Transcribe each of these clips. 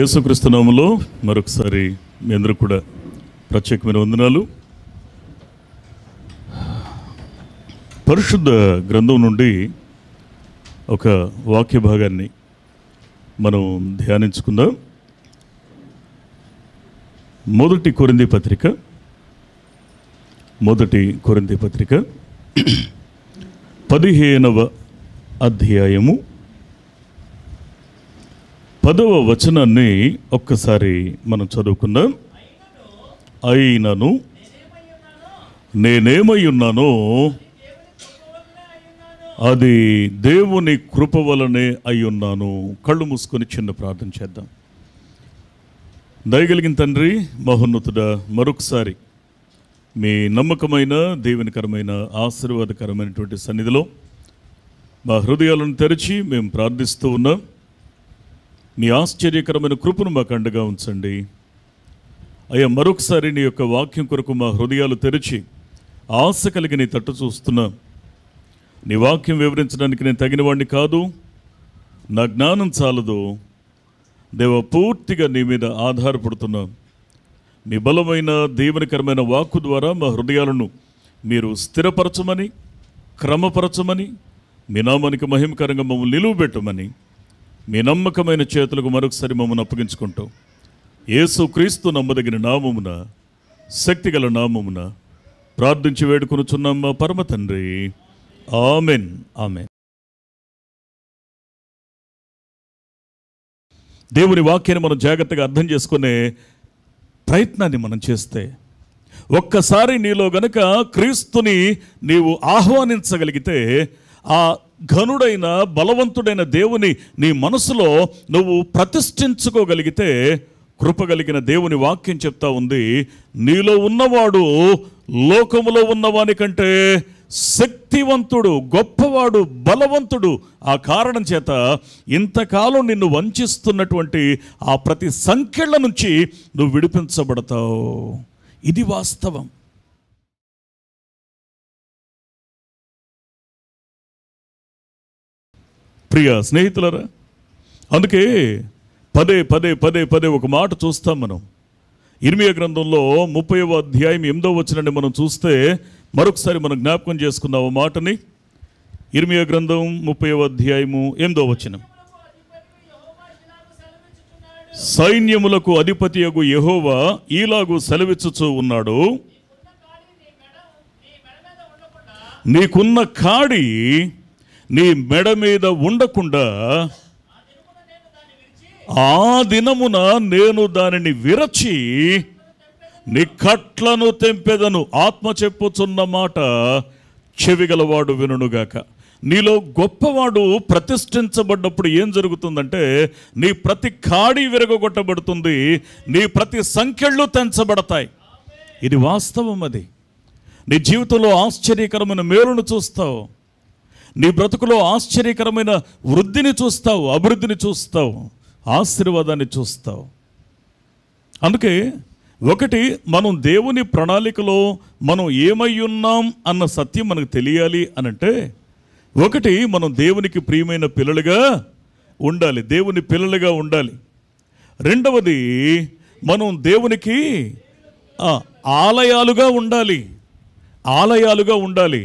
యేసుక్రిస్తునామంలో మరొకసారి మీ అందరూ కూడా ప్రత్యేకమైన వందనాలు పరిశుద్ధ గ్రంథం నుండి ఒక వాక్య భాగాన్ని మనం ధ్యానించుకుందాం మొదటి కొరింది పత్రిక మొదటి కొరింది పత్రిక పదిహేనవ అధ్యాయము పదవ వచనాన్ని ఒక్కసారి మనం చదువుకుందాం అయినను నేనేమై ఉన్నానో అది దేవుని కృప వలనే అయి ఉన్నాను కళ్ళు మూసుకొని చిన్న ప్రార్థన చేద్దాం దయగలిగిన తండ్రి మహోన్నతుడ మరొకసారి మీ నమ్మకమైన దేవునికరమైన ఆశీర్వాదకరమైనటువంటి సన్నిధిలో మా హృదయాలను తెరిచి మేము ప్రార్థిస్తూ ఉన్నాం నీ ఆశ్చర్యకరమైన కృపను మాకు అండగా ఉంచండి అయ్యా మరొకసారి నీ యొక్క వాక్యం కొరకు మా హృదయాలు తెరిచి ఆశ కలిగి నీ తట్టు చూస్తున్నా నీ వాక్యం వివరించడానికి నేను తగిన వాడిని కాదు నా జ్ఞానం చాలదు దేవ పూర్తిగా నీ మీద ఆధారపడుతున్నా నీ బలమైన దీవనకరమైన వాక్కు ద్వారా మా హృదయాలను మీరు స్థిరపరచమని క్రమపరచమని మీ నామానికి మహిమకరంగా మమ్మల్ని నిలువబెట్టమని మీ నమ్మకమైన చేతులకు మరొకసారి మమ్మల్ని అప్పగించుకుంటాం ఏసు క్రీస్తు నమ్మదగిన నామమున శక్తిగల నామమున ప్రార్థించి వేడుకొనుచున్నాం మా పరమ తండ్రి ఆమెన్ ఆమెన్ దేవుని వాక్యాన్ని మనం జాగ్రత్తగా అర్థం చేసుకునే ప్రయత్నాన్ని మనం చేస్తే ఒక్కసారి నీలో గనక క్రీస్తుని నీవు ఆహ్వానించగలిగితే ఆ ఘనుడైన బలవంతుడైన దేవుని నీ మనసులో నువ్వు ప్రతిష్ఠించుకోగలిగితే కృపగలిగిన దేవుని వాక్యం చెప్తా ఉంది నీలో ఉన్నవాడు లోకములో ఉన్నవాని కంటే శక్తివంతుడు గొప్పవాడు బలవంతుడు ఆ కారణం చేత ఇంతకాలం నిన్ను వంచిస్తున్నటువంటి ఆ ప్రతి సంఖ్యల నుంచి నువ్వు విడిపించబడతావు ఇది వాస్తవం ప్రియ స్నేహితులరా అందుకే పదే పదే పదే పదే ఒక మాట చూస్తాం మనం ఇర్మియా గ్రంథంలో ముప్పై అధ్యాయం ఎనిమిదో వచ్చినండి మనం చూస్తే మరొకసారి మనం జ్ఞాపకం చేసుకుందాం ఆ మాటని ఇర్మియా గ్రంథం ముప్పై అధ్యాయము ఎనిమిదో వచ్చినం సైన్యములకు అధిపతియగు యహోవా ఈలాగు సెలవిచ్చుచూ ఉన్నాడు నీకున్న కాడి నీ మెడ మీద ఉండకుండా ఆ దినమున నేను దానిని విరచి నీ కట్లను తెంపెదను ఆత్మ చెప్పుచున్న మాట చెవిగలవాడు వినుగాక నీలో గొప్పవాడు ప్రతిష్ఠించబడ్డప్పుడు ఏం జరుగుతుందంటే నీ ప్రతి కాడి విరగొట్టబడుతుంది నీ ప్రతి సంఖ్యళ్ళు తెంచబడతాయి ఇది వాస్తవం అది నీ జీవితంలో ఆశ్చర్యకరమైన మేలును చూస్తావు నీ బ్రతుకులో ఆశ్చర్యకరమైన వృద్ధిని చూస్తావు అభివృద్ధిని చూస్తావు ఆశీర్వాదాన్ని చూస్తావు అందుకే ఒకటి మనం దేవుని ప్రణాళికలో మనం ఏమై ఉన్నాం అన్న సత్యం మనకు తెలియాలి అనంటే ఒకటి మనం దేవునికి ప్రియమైన పిల్లలుగా ఉండాలి దేవుని పిల్లలుగా ఉండాలి రెండవది మనం దేవునికి ఆలయాలుగా ఉండాలి ఆలయాలుగా ఉండాలి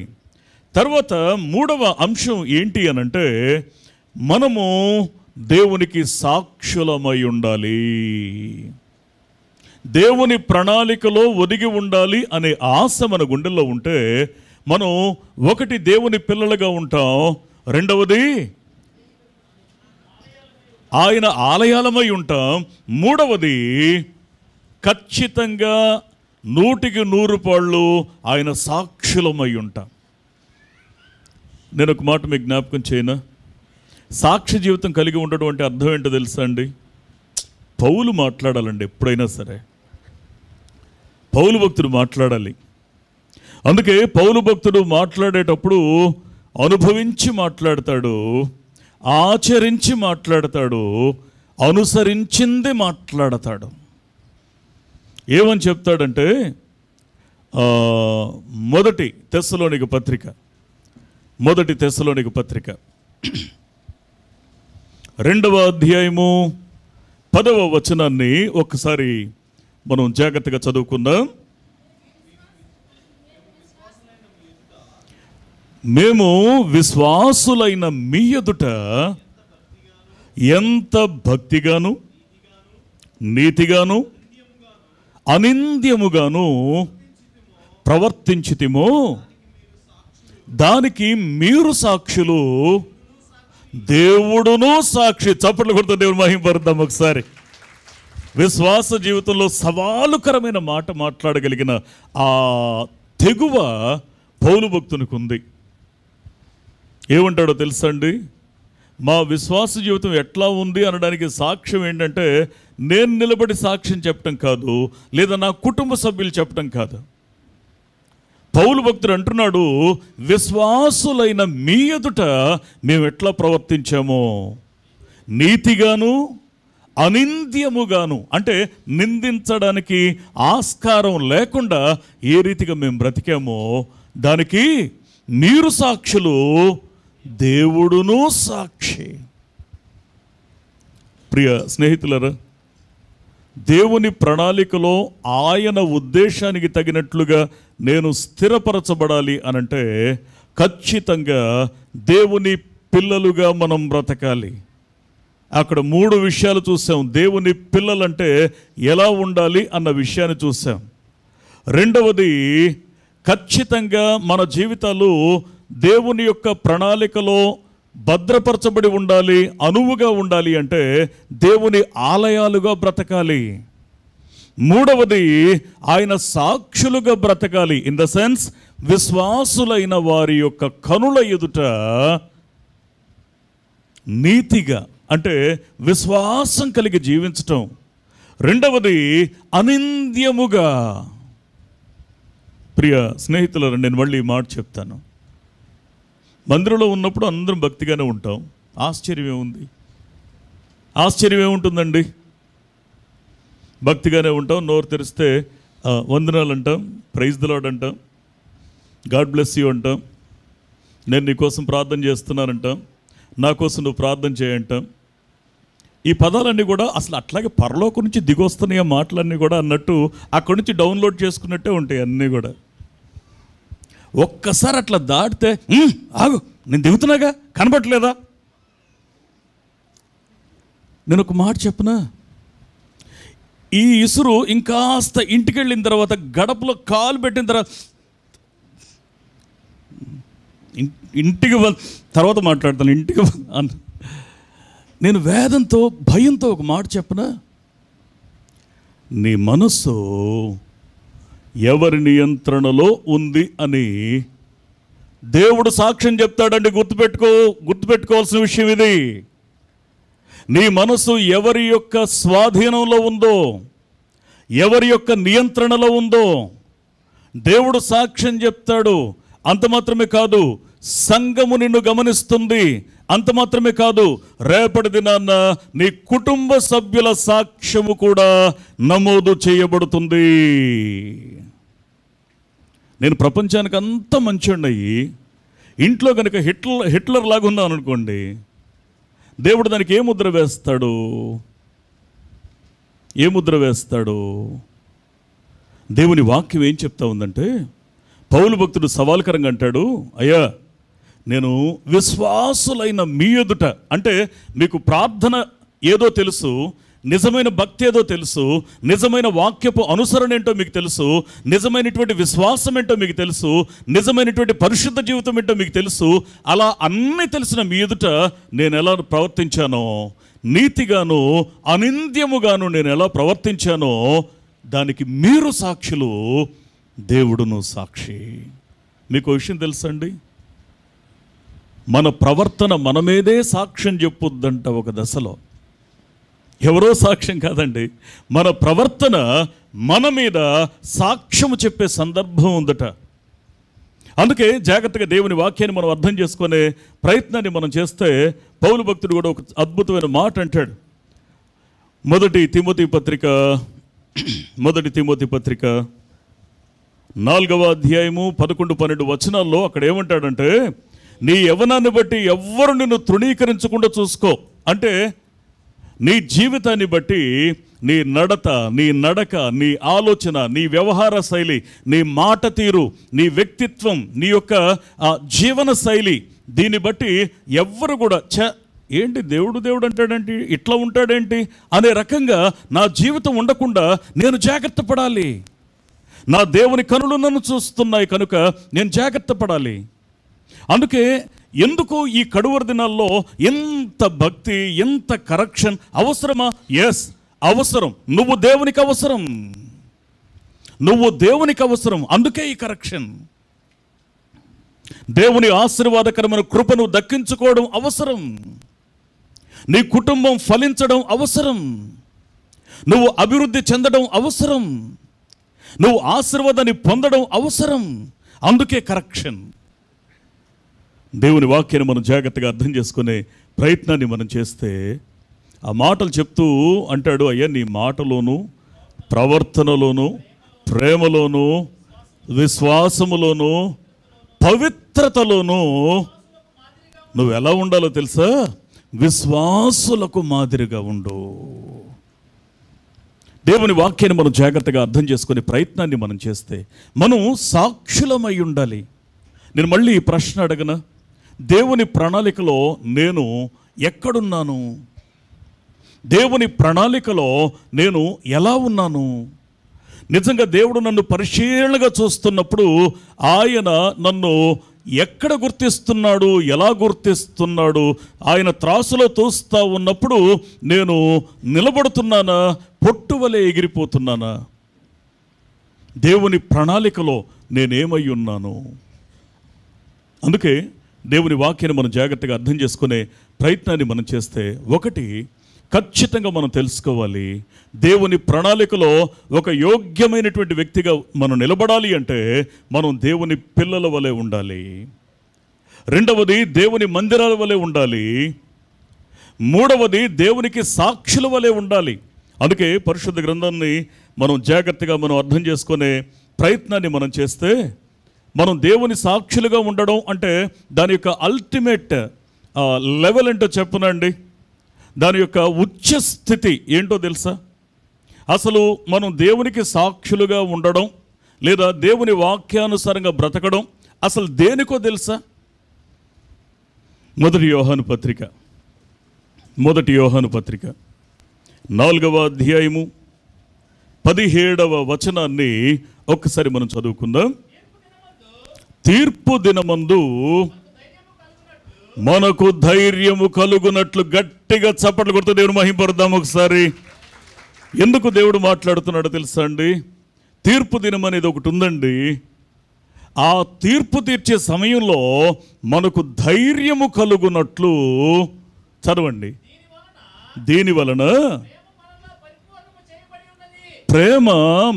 తర్వాత మూడవ అంశం ఏంటి అనంటే మనము దేవునికి సాక్షులమై ఉండాలి దేవుని ప్రణాళికలో ఒదిగి ఉండాలి అనే ఆశ మన గుండెల్లో ఉంటే మనం ఒకటి దేవుని పిల్లలుగా ఉంటాం రెండవది ఆయన ఆలయాలమై ఉంటాం మూడవది ఖచ్చితంగా నూటికి నూరు పాళ్ళు ఆయన సాక్షులమై ఉంటాం నేను ఒక మాట మీకు జ్ఞాపకం చేయనా సాక్షి జీవితం కలిగి ఉండడం అంటే అర్థం ఏంటో తెలుసా అండి పౌలు మాట్లాడాలండి ఎప్పుడైనా సరే పౌలు భక్తుడు మాట్లాడాలి అందుకే పౌలు భక్తుడు మాట్లాడేటప్పుడు అనుభవించి మాట్లాడతాడు ఆచరించి మాట్లాడతాడు అనుసరించింది మాట్లాడతాడు ఏమని చెప్తాడంటే మొదటి తెస్సలోనిక పత్రిక మొదటి తెశలోనికి పత్రిక రెండవ అధ్యాయము పదవ వచనాన్ని ఒకసారి మనం జాగ్రత్తగా చదువుకుందాం మేము విశ్వాసులైన మీ ఎదుట ఎంత భక్తిగాను నీతిగాను అనింద్యముగాను ప్రవర్తించితిమో దానికి మీరు సాక్షులు దేవుడును సాక్షి చప్పట్లు కొడుతూ దేవుడు మహింపరుద్దాం ఒకసారి విశ్వాస జీవితంలో సవాలుకరమైన మాట మాట్లాడగలిగిన ఆ తెగువ పౌలు భక్తునికి ఉంది ఏమంటాడో తెలుసండి మా విశ్వాస జీవితం ఎట్లా ఉంది అనడానికి సాక్ష్యం ఏంటంటే నేను నిలబడి సాక్ష్యం చెప్పడం కాదు లేదా నా కుటుంబ సభ్యులు చెప్పడం కాదు పౌలు భక్తుడు అంటున్నాడు విశ్వాసులైన మీ ఎదుట మేము ఎట్లా ప్రవర్తించాము నీతిగాను అనింద్యముగాను అంటే నిందించడానికి ఆస్కారం లేకుండా ఏ రీతిగా మేము బ్రతికామో దానికి మీరు సాక్షులు దేవుడును సాక్షి ప్రియ స్నేహితులరా దేవుని ప్రణాళికలో ఆయన ఉద్దేశానికి తగినట్లుగా నేను స్థిరపరచబడాలి అనంటే ఖచ్చితంగా దేవుని పిల్లలుగా మనం బ్రతకాలి అక్కడ మూడు విషయాలు చూసాం దేవుని పిల్లలంటే ఎలా ఉండాలి అన్న విషయాన్ని చూసాం రెండవది ఖచ్చితంగా మన జీవితాలు దేవుని యొక్క ప్రణాళికలో భద్రపరచబడి ఉండాలి అనువుగా ఉండాలి అంటే దేవుని ఆలయాలుగా బ్రతకాలి మూడవది ఆయన సాక్షులుగా బ్రతకాలి ఇన్ ద సెన్స్ విశ్వాసులైన వారి యొక్క కనుల ఎదుట నీతిగా అంటే విశ్వాసం కలిగి జీవించటం రెండవది అనింద్యముగా ప్రియ స్నేహితుల నేను మళ్ళీ మాట చెప్తాను మందిరంలో ఉన్నప్పుడు అందరం భక్తిగానే ఉంటాం ఆశ్చర్యం ఏముంది ఆశ్చర్యం ఏముంటుందండి భక్తిగానే ఉంటాం నోరు తెరిస్తే వందనాలు అంటాం ప్రైజ్ దలాడ్ అంటాం గాడ్ బ్లెస్ యూ అంటాం నేను నీకోసం ప్రార్థన చేస్తున్నానంటాం నా కోసం నువ్వు ప్రార్థన చేయంటాం ఈ పదాలన్నీ కూడా అసలు అట్లాగే పరలోకం నుంచి దిగొస్తున్నాయి మాటలన్నీ కూడా అన్నట్టు అక్కడి నుంచి డౌన్లోడ్ చేసుకున్నట్టే ఉంటాయి అన్నీ కూడా ఒక్కసారి అట్లా దాటితే ఆగు నేను దిగుతున్నాగా కనబట్టలేదా నేను ఒక మాట చెప్పనా ఈ ఇసురు ఇంకాస్త ఇంటికి వెళ్ళిన తర్వాత గడపలో కాలు పెట్టిన తర్వాత ఇంటికి తర్వాత మాట్లాడతాను ఇంటికి నేను వేదంతో భయంతో ఒక మాట చెప్పనా నీ మనస్సు ఎవరి నియంత్రణలో ఉంది అని దేవుడు సాక్ష్యం చెప్తాడండి గుర్తుపెట్టుకో గుర్తుపెట్టుకోవాల్సిన విషయం ఇది నీ మనసు ఎవరి యొక్క స్వాధీనంలో ఉందో ఎవరి యొక్క నియంత్రణలో ఉందో దేవుడు సాక్ష్యం చెప్తాడు అంత మాత్రమే కాదు సంఘము నిన్ను గమనిస్తుంది అంత మాత్రమే కాదు రేపటి దినాన్న నీ కుటుంబ సభ్యుల సాక్ష్యము కూడా నమోదు చేయబడుతుంది నేను ప్రపంచానికి అంత మంచి ఇంట్లో కనుక హిట్లర్ హిట్లర్ లాగా ఉన్నాను అనుకోండి దేవుడు దానికి ఏ ముద్ర వేస్తాడు ఏ ముద్ర వేస్తాడు దేవుని వాక్యం ఏం చెప్తా ఉందంటే పౌలు భక్తుడు సవాల్కరంగా అంటాడు అయ్యా నేను విశ్వాసులైన మీ ఎదుట అంటే మీకు ప్రార్థన ఏదో తెలుసు నిజమైన భక్తి ఏదో తెలుసు నిజమైన వాక్యపు అనుసరణ ఏంటో మీకు తెలుసు నిజమైనటువంటి విశ్వాసం ఏంటో మీకు తెలుసు నిజమైనటువంటి పరిశుద్ధ జీవితం ఏంటో మీకు తెలుసు అలా అన్నీ తెలిసిన మీ ఎదుట నేను ఎలా ప్రవర్తించానో నీతిగాను అనింద్యముగాను నేను ఎలా ప్రవర్తించానో దానికి మీరు సాక్షులు దేవుడును సాక్షి మీకు విషయం తెలుసండి మన ప్రవర్తన మనమేదే సాక్ష్యం చెప్పుద్దంట ఒక దశలో ఎవరో సాక్ష్యం కాదండి మన ప్రవర్తన మన మీద సాక్ష్యము చెప్పే సందర్భం ఉందట అందుకే జాగ్రత్తగా దేవుని వాక్యాన్ని మనం అర్థం చేసుకునే ప్రయత్నాన్ని మనం చేస్తే పౌలు భక్తుడు కూడా ఒక అద్భుతమైన మాట అంటాడు మొదటి తిమోతి పత్రిక మొదటి తిమోతి పత్రిక నాలుగవ అధ్యాయము పదకొండు పన్నెండు వచనాల్లో అక్కడ ఏమంటాడంటే నీ యవనాన్ని బట్టి ఎవ్వరు నిన్ను తృణీకరించకుండా చూసుకో అంటే నీ జీవితాన్ని బట్టి నీ నడత నీ నడక నీ ఆలోచన నీ వ్యవహార శైలి నీ మాట తీరు నీ వ్యక్తిత్వం నీ యొక్క జీవన శైలి దీన్ని బట్టి ఎవ్వరు కూడా చ ఏంటి దేవుడు దేవుడు అంటాడేంటి ఇట్లా ఉంటాడేంటి అనే రకంగా నా జీవితం ఉండకుండా నేను జాగ్రత్త పడాలి నా దేవుని కనులు నన్ను చూస్తున్నాయి కనుక నేను జాగ్రత్త పడాలి అందుకే ఎందుకు ఈ కడువర దినాల్లో ఎంత భక్తి ఎంత కరెక్షన్ అవసరమా ఎస్ అవసరం నువ్వు దేవునికి అవసరం నువ్వు దేవునికి అవసరం అందుకే ఈ కరెక్షన్ దేవుని ఆశీర్వాదకరమైన కృపను దక్కించుకోవడం అవసరం నీ కుటుంబం ఫలించడం అవసరం నువ్వు అభివృద్ధి చెందడం అవసరం నువ్వు ఆశీర్వాదాన్ని పొందడం అవసరం అందుకే కరెక్షన్ దేవుని వాక్యాన్ని మనం జాగ్రత్తగా అర్థం చేసుకునే ప్రయత్నాన్ని మనం చేస్తే ఆ మాటలు చెప్తూ అంటాడు అయ్యా నీ మాటలోను ప్రవర్తనలోను ప్రేమలోను విశ్వాసములోను పవిత్రతలోను నువ్వు ఎలా ఉండాలో తెలుసా విశ్వాసులకు మాదిరిగా ఉండు దేవుని వాక్యాన్ని మనం జాగ్రత్తగా అర్థం చేసుకునే ప్రయత్నాన్ని మనం చేస్తే మనం సాక్షులమై ఉండాలి నేను మళ్ళీ ఈ ప్రశ్న అడగనా దేవుని ప్రణాళికలో నేను ఎక్కడున్నాను దేవుని ప్రణాళికలో నేను ఎలా ఉన్నాను నిజంగా దేవుడు నన్ను పరిశీలనగా చూస్తున్నప్పుడు ఆయన నన్ను ఎక్కడ గుర్తిస్తున్నాడు ఎలా గుర్తిస్తున్నాడు ఆయన త్రాసులో తోస్తూ ఉన్నప్పుడు నేను నిలబడుతున్నానా పొట్టువలే ఎగిరిపోతున్నానా దేవుని ప్రణాళికలో నేనేమై ఉన్నాను అందుకే దేవుని వాక్యాన్ని మనం జాగ్రత్తగా అర్థం చేసుకునే ప్రయత్నాన్ని మనం చేస్తే ఒకటి ఖచ్చితంగా మనం తెలుసుకోవాలి దేవుని ప్రణాళికలో ఒక యోగ్యమైనటువంటి వ్యక్తిగా మనం నిలబడాలి అంటే మనం దేవుని పిల్లల వలె ఉండాలి రెండవది దేవుని మందిరాల వలె ఉండాలి మూడవది దేవునికి సాక్షుల వలె ఉండాలి అందుకే పరిశుద్ధ గ్రంథాన్ని మనం జాగ్రత్తగా మనం అర్థం చేసుకునే ప్రయత్నాన్ని మనం చేస్తే మనం దేవుని సాక్షులుగా ఉండడం అంటే దాని యొక్క అల్టిమేట్ లెవెల్ ఏంటో చెప్పునండి దాని యొక్క ఉచ్చ స్థితి ఏంటో తెలుసా అసలు మనం దేవునికి సాక్షులుగా ఉండడం లేదా దేవుని వాక్యానుసారంగా బ్రతకడం అసలు దేనికో తెలుసా మొదటి యోహాను పత్రిక మొదటి యోహాను పత్రిక నాలుగవ అధ్యాయము పదిహేడవ వచనాన్ని ఒక్కసారి మనం చదువుకుందాం తీర్పు దినమందు మనకు ధైర్యము కలుగునట్లు గట్టిగా చప్పట్లు కొడుతూ దేవుడు మహింపడదాం ఒకసారి ఎందుకు దేవుడు మాట్లాడుతున్నాడు తెలుసా అండి తీర్పు దినం అనేది ఒకటి ఉందండి ఆ తీర్పు తీర్చే సమయంలో మనకు ధైర్యము కలుగునట్లు చదవండి దీని వలన ప్రేమ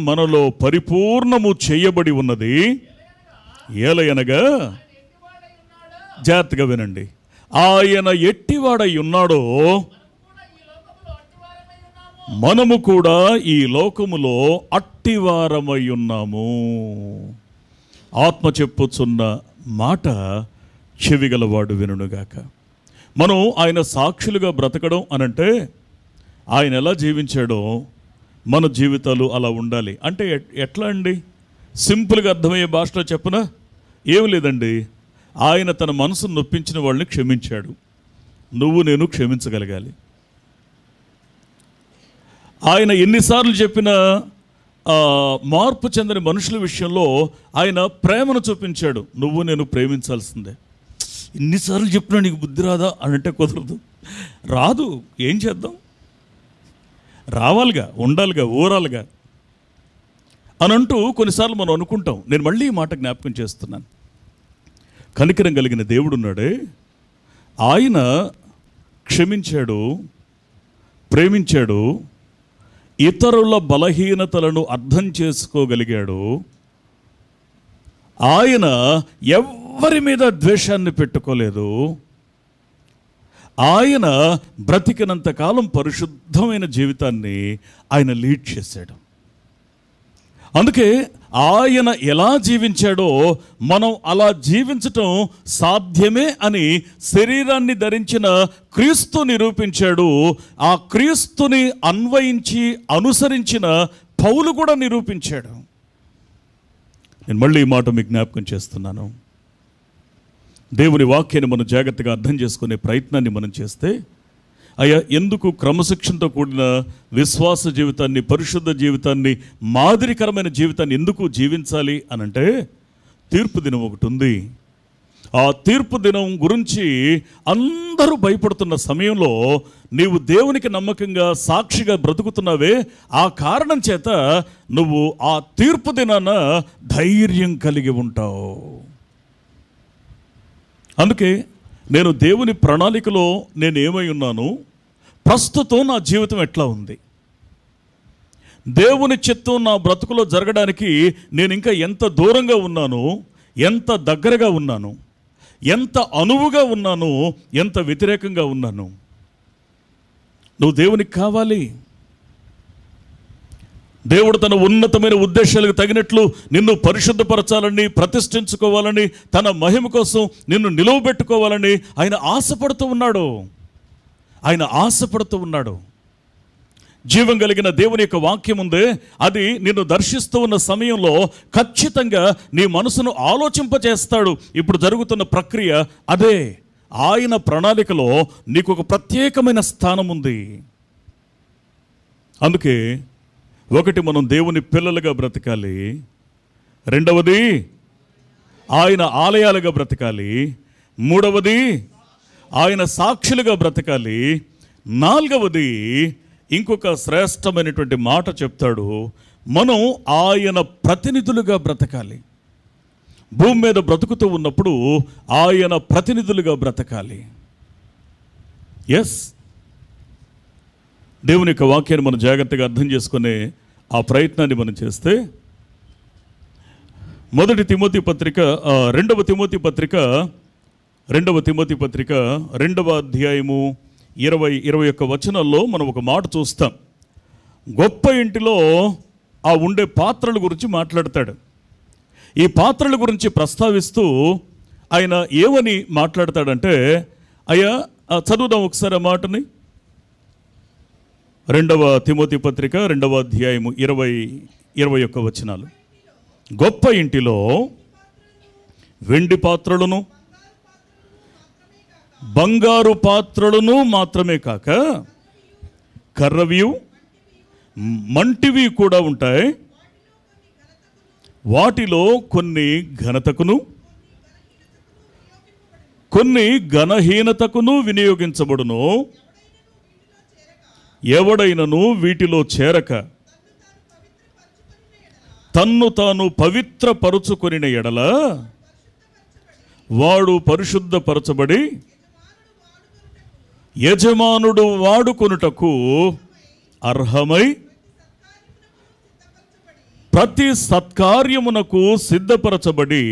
మనలో పరిపూర్ణము చేయబడి ఉన్నది ఏలయనగా జాగ్రత్తగా వినండి ఆయన ఎట్టివాడై ఉన్నాడో మనము కూడా ఈ లోకములో అట్టివారమై ఉన్నాము ఆత్మ చెప్పుచున్న మాట చెవిగలవాడు వినుగాక మనం ఆయన సాక్షులుగా బ్రతకడం అనంటే ఆయన ఎలా జీవించాడో మన జీవితాలు అలా ఉండాలి అంటే ఎట్లా అండి సింపుల్గా అర్థమయ్యే భాషలో చెప్పనా ఏం లేదండి ఆయన తన మనసును నొప్పించిన వాళ్ళని క్షమించాడు నువ్వు నేను క్షమించగలగాలి ఆయన ఎన్నిసార్లు చెప్పిన మార్పు చెందని మనుషుల విషయంలో ఆయన ప్రేమను చూపించాడు నువ్వు నేను ప్రేమించాల్సిందే ఇన్నిసార్లు చెప్పినా నీకు బుద్ధి రాదా అని అంటే కుదరదు రాదు ఏం చేద్దాం రావాలిగా ఉండాలిగా ఓరాలిగా అని అంటూ కొన్నిసార్లు మనం అనుకుంటాం నేను మళ్ళీ మాట జ్ఞాపకం చేస్తున్నాను కనికరం కలిగిన దేవుడు ఉన్నాడే ఆయన క్షమించాడు ప్రేమించాడు ఇతరుల బలహీనతలను అర్థం చేసుకోగలిగాడు ఆయన ఎవరి మీద ద్వేషాన్ని పెట్టుకోలేదు ఆయన బ్రతికినంతకాలం పరిశుద్ధమైన జీవితాన్ని ఆయన లీడ్ చేశాడు అందుకే ఆయన ఎలా జీవించాడో మనం అలా జీవించటం సాధ్యమే అని శరీరాన్ని ధరించిన క్రీస్తు నిరూపించాడు ఆ క్రీస్తుని అన్వయించి అనుసరించిన పౌలు కూడా నిరూపించాడు నేను మళ్ళీ ఈ మాట మీకు జ్ఞాపకం చేస్తున్నాను దేవుని వాక్యాన్ని మనం జాగ్రత్తగా అర్థం చేసుకునే ప్రయత్నాన్ని మనం చేస్తే అయ్యా ఎందుకు క్రమశిక్షణతో కూడిన విశ్వాస జీవితాన్ని పరిశుద్ధ జీవితాన్ని మాదిరికరమైన జీవితాన్ని ఎందుకు జీవించాలి అనంటే తీర్పు దినం ఒకటి ఉంది ఆ తీర్పు దినం గురించి అందరూ భయపడుతున్న సమయంలో నీవు దేవునికి నమ్మకంగా సాక్షిగా బ్రతుకుతున్నావే ఆ కారణం చేత నువ్వు ఆ తీర్పు దినాన ధైర్యం కలిగి ఉంటావు అందుకే నేను దేవుని ప్రణాళికలో నేనేమై ఉన్నాను ప్రస్తుతం నా జీవితం ఎట్లా ఉంది దేవుని చిత్తం నా బ్రతుకులో జరగడానికి నేను ఇంకా ఎంత దూరంగా ఉన్నాను ఎంత దగ్గరగా ఉన్నాను ఎంత అనువుగా ఉన్నాను ఎంత వ్యతిరేకంగా ఉన్నాను నువ్వు దేవునికి కావాలి దేవుడు తన ఉన్నతమైన ఉద్దేశాలకు తగినట్లు నిన్ను పరిశుద్ధపరచాలని ప్రతిష్ఠించుకోవాలని తన మహిమ కోసం నిన్ను నిలువబెట్టుకోవాలని ఆయన ఆశపడుతూ ఉన్నాడు ఆయన ఆశపడుతూ ఉన్నాడు జీవం కలిగిన దేవుని యొక్క వాక్యం ఉంది అది నిన్ను దర్శిస్తూ ఉన్న సమయంలో ఖచ్చితంగా నీ మనసును ఆలోచింపజేస్తాడు ఇప్పుడు జరుగుతున్న ప్రక్రియ అదే ఆయన ప్రణాళికలో నీకు ఒక ప్రత్యేకమైన స్థానం ఉంది అందుకే ఒకటి మనం దేవుని పిల్లలుగా బ్రతకాలి రెండవది ఆయన ఆలయాలుగా బ్రతకాలి మూడవది ఆయన సాక్షులుగా బ్రతకాలి నాలుగవది ఇంకొక శ్రేష్టమైనటువంటి మాట చెప్తాడు మనం ఆయన ప్రతినిధులుగా బ్రతకాలి భూమి మీద బ్రతుకుతూ ఉన్నప్పుడు ఆయన ప్రతినిధులుగా బ్రతకాలి ఎస్ దేవుని యొక్క వాక్యాన్ని మనం జాగ్రత్తగా అర్థం చేసుకునే ఆ ప్రయత్నాన్ని మనం చేస్తే మొదటి తిమోతి పత్రిక రెండవ తిమోతి పత్రిక రెండవ తిమ్మతి పత్రిక రెండవ అధ్యాయము ఇరవై ఇరవై ఒక్క వచనాల్లో మనం ఒక మాట చూస్తాం గొప్ప ఇంటిలో ఆ ఉండే పాత్రల గురించి మాట్లాడతాడు ఈ పాత్రల గురించి ప్రస్తావిస్తూ ఆయన ఏమని మాట్లాడతాడంటే అయ్యా చదువుదాం ఒకసారి ఆ మాటని రెండవ తిమోతి పత్రిక రెండవ అధ్యాయము ఇరవై ఇరవై ఒక్క వచనాలు గొప్ప ఇంటిలో వెండి పాత్రలను బంగారు పాత్రలను మాత్రమే కాక కర్రవి మంటివి కూడా ఉంటాయి వాటిలో కొన్ని ఘనతకును కొన్ని ఘనహీనతకును వినియోగించబడును ఎవడైనను వీటిలో చేరక తన్ను తాను పవిత్రపరుచుకొనిన ఎడల వాడు పరిశుద్ధపరచబడి యజమానుడు వాడుకొనుటకు అర్హమై ప్రతి సత్కార్యమునకు సిద్ధపరచబడి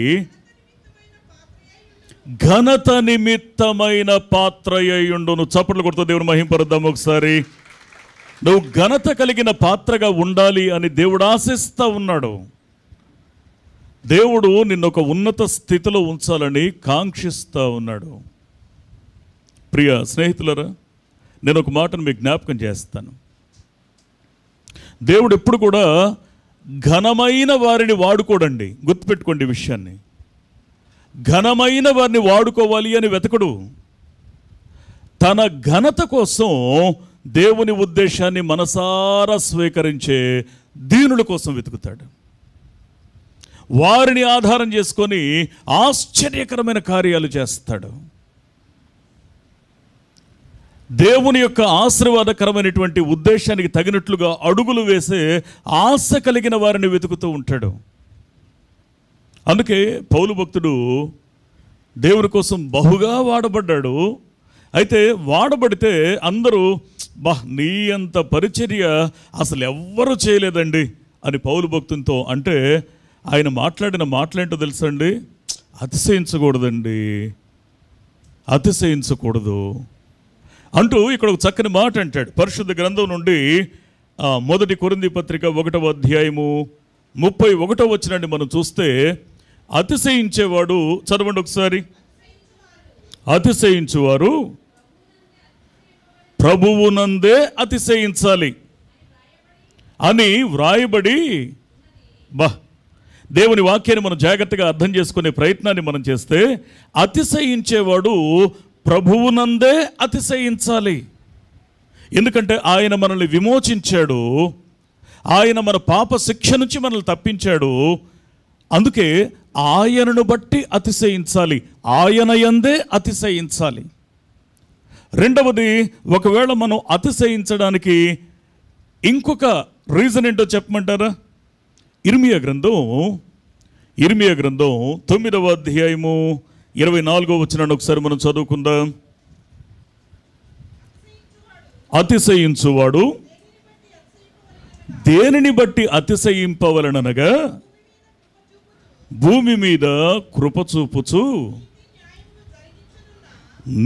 ఘనత నిమిత్తమైన పాత్ర అయ్యుండును చప్పట్లు కొడుతూ దేవుని మహింపరుద్దాం ఒకసారి నువ్వు ఘనత కలిగిన పాత్రగా ఉండాలి అని దేవుడు ఆశిస్తూ ఉన్నాడు దేవుడు నిన్నొక ఉన్నత స్థితిలో ఉంచాలని కాంక్షిస్తూ ఉన్నాడు ప్రియ స్నేహితులరా నేను ఒక మాటను మీకు జ్ఞాపకం చేస్తాను దేవుడు ఎప్పుడు కూడా ఘనమైన వారిని వాడుకోడండి గుర్తుపెట్టుకోండి విషయాన్ని ఘనమైన వారిని వాడుకోవాలి అని వెతకడు తన ఘనత కోసం దేవుని ఉద్దేశాన్ని మనసారా స్వీకరించే దీనుల కోసం వెతుకుతాడు వారిని ఆధారం చేసుకొని ఆశ్చర్యకరమైన కార్యాలు చేస్తాడు దేవుని యొక్క ఆశీర్వాదకరమైనటువంటి ఉద్దేశానికి తగినట్లుగా అడుగులు వేసే ఆశ కలిగిన వారిని వెతుకుతూ ఉంటాడు అందుకే పౌలు భక్తుడు దేవుని కోసం బహుగా వాడబడ్డాడు అయితే వాడబడితే అందరూ బహ్ నీ అంత పరిచర్య అసలు ఎవ్వరూ చేయలేదండి అని పౌలు భక్తునితో అంటే ఆయన మాట్లాడిన మాటలేంటో తెలుసండి అతిశయించకూడదండి అతిశయించకూడదు అంటూ ఇక్కడ ఒక చక్కని మాట అంటాడు పరిశుద్ధ గ్రంథం నుండి మొదటి కొరింది పత్రిక ఒకటవ అధ్యాయము ముప్పై ఒకటో వచ్చినండి మనం చూస్తే అతిశయించేవాడు చదవండి ఒకసారి అతిశయించువారు ప్రభువునందే అతిశయించాలి అని వ్రాయబడి బా దేవుని వాక్యాన్ని మనం జాగ్రత్తగా అర్థం చేసుకునే ప్రయత్నాన్ని మనం చేస్తే అతిశయించేవాడు ప్రభువునందే అతిశయించాలి ఎందుకంటే ఆయన మనల్ని విమోచించాడు ఆయన మన పాప శిక్ష నుంచి మనల్ని తప్పించాడు అందుకే ఆయనను బట్టి అతిశయించాలి ఆయన యందే అతిశయించాలి రెండవది ఒకవేళ మనం అతిశయించడానికి ఇంకొక రీజన్ ఏంటో చెప్పమంటారా ఇర్మియా గ్రంథం ఇర్మియా గ్రంథం తొమ్మిదవ అధ్యాయము ఇరవై నాలుగో వచ్చిన ఒకసారి మనం చదువుకుందాం అతిశయించువాడు దేనిని బట్టి అతిశయింపవలనగా భూమి మీద కృప చూపుచు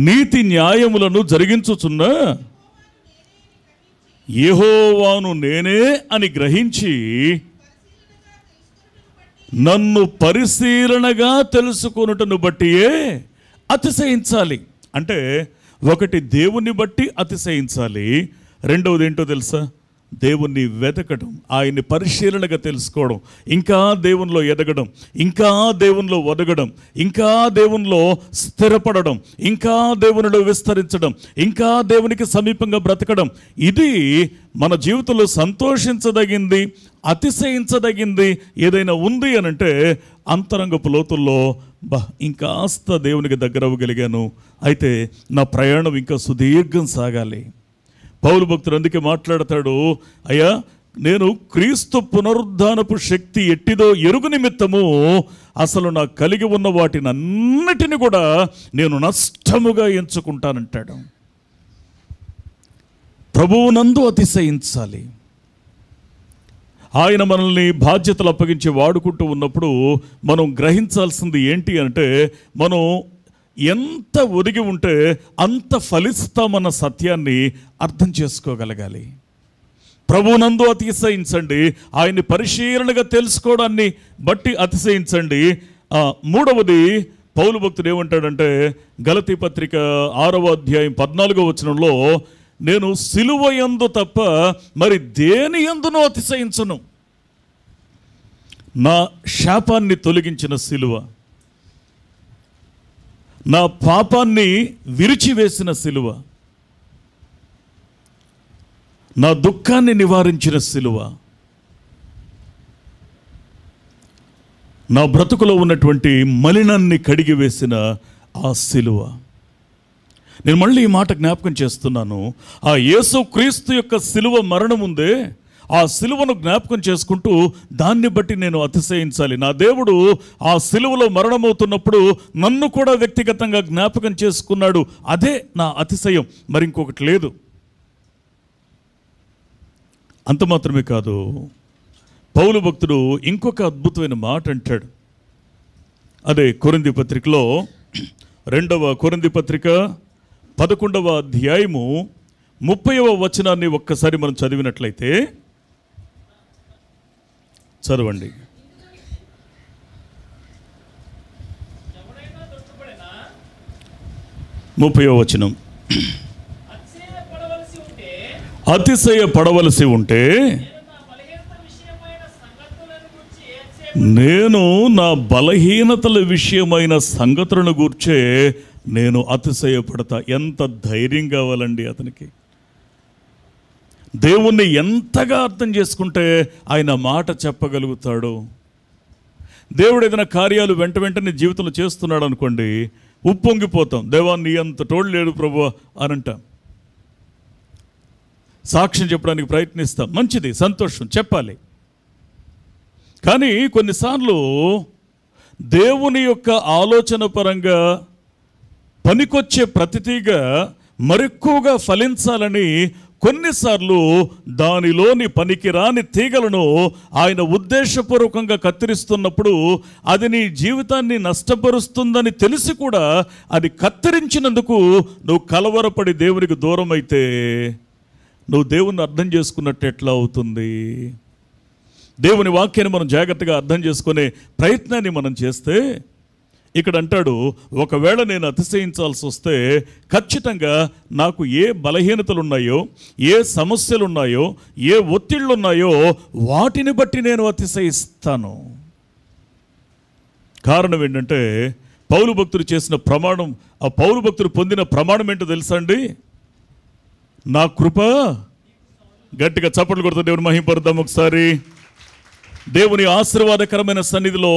నీతి న్యాయములను జరిగించుచున్న ఏహోవాను నేనే అని గ్రహించి నన్ను పరిశీలనగా తెలుసుకున్నటను బట్టియే అతిశయించాలి అంటే ఒకటి దేవుని బట్టి అతిశయించాలి రెండవది ఏంటో తెలుసా దేవుణ్ణి వెతకడం ఆయన్ని పరిశీలనగా తెలుసుకోవడం ఇంకా దేవునిలో ఎదగడం ఇంకా దేవునిలో ఒదగడం ఇంకా దేవునిలో స్థిరపడడం ఇంకా దేవునిలో విస్తరించడం ఇంకా దేవునికి సమీపంగా బ్రతకడం ఇది మన జీవితంలో సంతోషించదగింది అతిశయించదగింది ఏదైనా ఉంది అని అంటే అంతరంగపు లోతుల్లో బా ఇంకాస్త దేవునికి దగ్గర అవ్వగలిగాను అయితే నా ప్రయాణం ఇంకా సుదీర్ఘం సాగాలి పౌరు భక్తులు అందుకే మాట్లాడతాడు అయ్యా నేను క్రీస్తు పునరుద్ధానపు శక్తి ఎట్టిదో ఎరుగు నిమిత్తము అసలు నాకు కలిగి ఉన్న వాటిని అన్నిటిని కూడా నేను నష్టముగా ఎంచుకుంటానంటాడు ప్రభువునందు అతిశయించాలి ఆయన మనల్ని బాధ్యతలు అప్పగించి వాడుకుంటూ ఉన్నప్పుడు మనం గ్రహించాల్సింది ఏంటి అంటే మనం ఎంత ఒరిగి ఉంటే అంత ఫలిస్తామన్న సత్యాన్ని అర్థం చేసుకోగలగాలి ప్రభునందు అతిశయించండి ఆయన్ని పరిశీలనగా తెలుసుకోవడాన్ని బట్టి అతిశయించండి మూడవది పౌలు భక్తుడు ఏమంటాడంటే గలతీ పత్రిక ఆరవ అధ్యాయం పద్నాలుగో వచనంలో నేను సిలువ ఎందు తప్ప మరి దేని ఎందునో అతిశయించను నా శాపాన్ని తొలగించిన సిలువ నా పాపాన్ని విరిచివేసిన సిలువ నా దుఃఖాన్ని నివారించిన సిలువ నా బ్రతుకులో ఉన్నటువంటి మలినాన్ని కడిగి వేసిన ఆ సిలువ నేను మళ్ళీ ఈ మాట జ్ఞాపకం చేస్తున్నాను ఆ యేసు క్రీస్తు యొక్క సిలువ మరణం ఉందే ఆ సిలువను జ్ఞాపకం చేసుకుంటూ దాన్ని బట్టి నేను అతిశయించాలి నా దేవుడు ఆ సిలువలో మరణమవుతున్నప్పుడు నన్ను కూడా వ్యక్తిగతంగా జ్ఞాపకం చేసుకున్నాడు అదే నా అతిశయం మరి ఇంకొకటి లేదు అంత మాత్రమే కాదు పౌలు భక్తుడు ఇంకొక అద్భుతమైన మాట అంటాడు అదే కొరింది పత్రికలో రెండవ కొరింది పత్రిక పదకొండవ అధ్యాయము ముప్పైవ వచనాన్ని ఒక్కసారి మనం చదివినట్లయితే చదవండి ముప్పయో వచనం అతిశయ పడవలసి ఉంటే నేను నా బలహీనతల విషయమైన సంగతులను గూర్చే నేను అతిశయపడతా ఎంత ధైర్యం కావాలండి అతనికి దేవుణ్ణి ఎంతగా అర్థం చేసుకుంటే ఆయన మాట చెప్పగలుగుతాడు దేవుడు ఏదైనా కార్యాలు వెంట వెంటనే జీవితంలో చేస్తున్నాడు అనుకోండి ఉప్పొంగిపోతాం దేవాన్ని ఎంత అంత తోడు లేడు ప్రభు అని అంటాం సాక్ష్యం చెప్పడానికి ప్రయత్నిస్తాం మంచిది సంతోషం చెప్పాలి కానీ కొన్నిసార్లు దేవుని యొక్క ఆలోచన పరంగా పనికొచ్చే ప్రతితీగా మరెక్కువగా ఫలించాలని కొన్నిసార్లు దానిలోని పనికిరాని తీగలను ఆయన ఉద్దేశపూర్వకంగా కత్తిరిస్తున్నప్పుడు అది నీ జీవితాన్ని నష్టపరుస్తుందని తెలిసి కూడా అది కత్తిరించినందుకు నువ్వు కలవరపడి దేవునికి దూరం అయితే నువ్వు దేవుణ్ణి అర్థం చేసుకున్నట్టు ఎట్లా అవుతుంది దేవుని వాక్యాన్ని మనం జాగ్రత్తగా అర్థం చేసుకునే ప్రయత్నాన్ని మనం చేస్తే ఇక్కడ అంటాడు ఒకవేళ నేను అతిశయించాల్సి వస్తే ఖచ్చితంగా నాకు ఏ బలహీనతలు ఉన్నాయో ఏ సమస్యలు ఉన్నాయో ఏ ఒత్తిళ్ళు ఉన్నాయో వాటిని బట్టి నేను అతిశయిస్తాను కారణం ఏంటంటే పౌరు భక్తులు చేసిన ప్రమాణం ఆ పౌరు భక్తులు పొందిన ప్రమాణం ఏంటో తెలుసా అండి నా కృప గట్టిగా చప్పట్లు కొడుతుంది ఎవరు మహింపరుద్దాం ఒకసారి దేవుని ఆశీర్వాదకరమైన సన్నిధిలో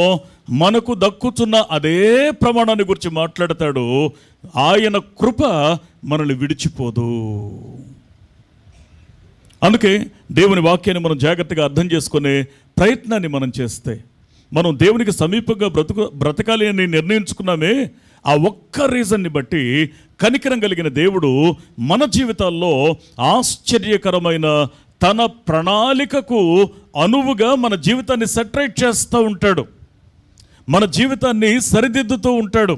మనకు దక్కుతున్న అదే ప్రమాణాన్ని గురించి మాట్లాడతాడు ఆయన కృప మనల్ని విడిచిపోదు అందుకే దేవుని వాక్యాన్ని మనం జాగ్రత్తగా అర్థం చేసుకునే ప్రయత్నాన్ని మనం చేస్తే మనం దేవునికి సమీపంగా బ్రతుకు బ్రతకాలి అని నిర్ణయించుకున్నామే ఆ ఒక్క రీజన్ని బట్టి కనికరం కలిగిన దేవుడు మన జీవితాల్లో ఆశ్చర్యకరమైన తన ప్రణాళికకు అనువుగా మన జీవితాన్ని సెటరేట్ చేస్తూ ఉంటాడు మన జీవితాన్ని సరిదిద్దుతూ ఉంటాడు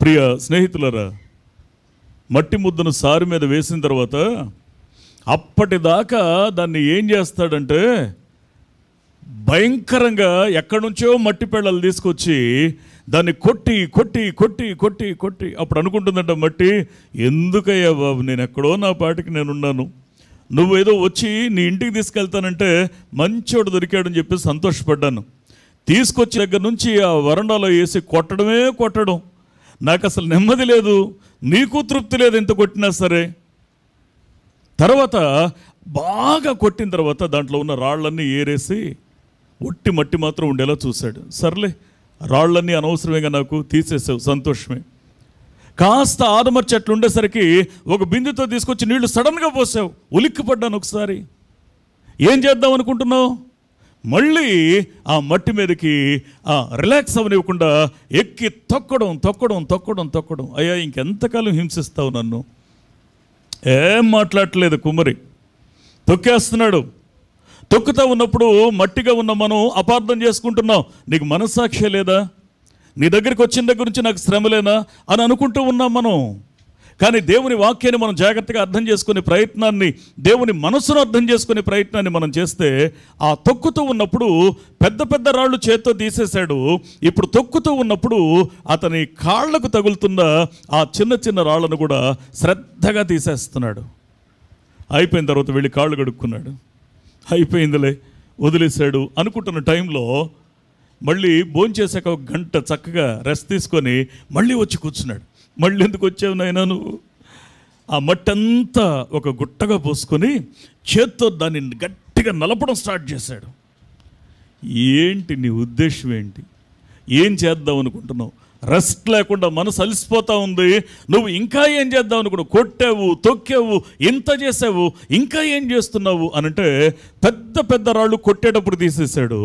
ప్రియ స్నేహితులరా మట్టి ముద్దను సారి మీద వేసిన తర్వాత అప్పటిదాకా దాన్ని ఏం చేస్తాడంటే భయంకరంగా ఎక్కడి నుంచో మట్టి పెళ్ళలు తీసుకొచ్చి దాన్ని కొట్టి కొట్టి కొట్టి కొట్టి కొట్టి అప్పుడు అనుకుంటుందంట మట్టి ఎందుకయ్యా బాబు నేను ఎక్కడో నా పాటికి నేనున్నాను నువ్వు ఏదో వచ్చి నీ ఇంటికి తీసుకెళ్తానంటే మంచోడు దొరికాడని చెప్పి సంతోషపడ్డాను తీసుకొచ్చి దగ్గర నుంచి ఆ వరండాలో వేసి కొట్టడమే కొట్టడం నాకు అసలు నెమ్మది లేదు నీకు తృప్తి లేదు ఎంత కొట్టినా సరే తర్వాత బాగా కొట్టిన తర్వాత దాంట్లో ఉన్న రాళ్ళన్నీ ఏరేసి ఒట్టి మట్టి మాత్రం ఉండేలా చూశాడు సర్లే రాళ్ళన్నీ అనవసరమేగా నాకు తీసేసావు సంతోషమే కాస్త ఆదమర చెట్లు ఉండేసరికి ఒక బిందుతో తీసుకొచ్చి నీళ్లు సడన్గా పోసావు ఉలిక్కిపడ్డాను ఒకసారి ఏం చేద్దాం అనుకుంటున్నావు మళ్ళీ ఆ మట్టి మీదకి ఆ రిలాక్స్ అవనివ్వకుండా ఎక్కి తొక్కడం తొక్కడం తొక్కడం తొక్కడం అయ్యా ఇంకెంతకాలం హింసిస్తావు నన్ను ఏం మాట్లాడట్లేదు కుమరి తొక్కేస్తున్నాడు తొక్కుతా ఉన్నప్పుడు మట్టిగా ఉన్న మనం అపార్థం చేసుకుంటున్నాం నీకు మనస్సాక్షి లేదా నీ దగ్గరికి వచ్చిన దగ్గర నుంచి నాకు శ్రమలేనా అని అనుకుంటూ ఉన్నాం మనం కానీ దేవుని వాక్యాన్ని మనం జాగ్రత్తగా అర్థం చేసుకునే ప్రయత్నాన్ని దేవుని మనసును అర్థం చేసుకునే ప్రయత్నాన్ని మనం చేస్తే ఆ తొక్కుతూ ఉన్నప్పుడు పెద్ద పెద్ద రాళ్ళు చేత్తో తీసేశాడు ఇప్పుడు తొక్కుతూ ఉన్నప్పుడు అతని కాళ్లకు తగులుతున్న ఆ చిన్న చిన్న రాళ్లను కూడా శ్రద్ధగా తీసేస్తున్నాడు అయిపోయిన తర్వాత వెళ్ళి కాళ్ళు కడుక్కున్నాడు అయిపోయిందిలే వదిలేశాడు అనుకుంటున్న టైంలో మళ్ళీ భోంచేసాక ఒక గంట చక్కగా రెస్ట్ తీసుకొని మళ్ళీ వచ్చి కూర్చున్నాడు మళ్ళీ ఎందుకు వచ్చావు నాయన నువ్వు ఆ మట్టి అంతా ఒక గుట్టగా పోసుకొని చేత్తో దాన్ని గట్టిగా నలపడం స్టార్ట్ చేశాడు ఏంటి నీ ఉద్దేశం ఏంటి ఏం చేద్దాం అనుకుంటున్నావు రెస్ట్ లేకుండా మనసు అలసిపోతూ ఉంది నువ్వు ఇంకా ఏం చేద్దాం అనుకున్నావు కొట్టావు తొక్కావు ఇంత చేసావు ఇంకా ఏం చేస్తున్నావు అనంటే పెద్ద పెద్ద రాళ్ళు కొట్టేటప్పుడు తీసేశాడు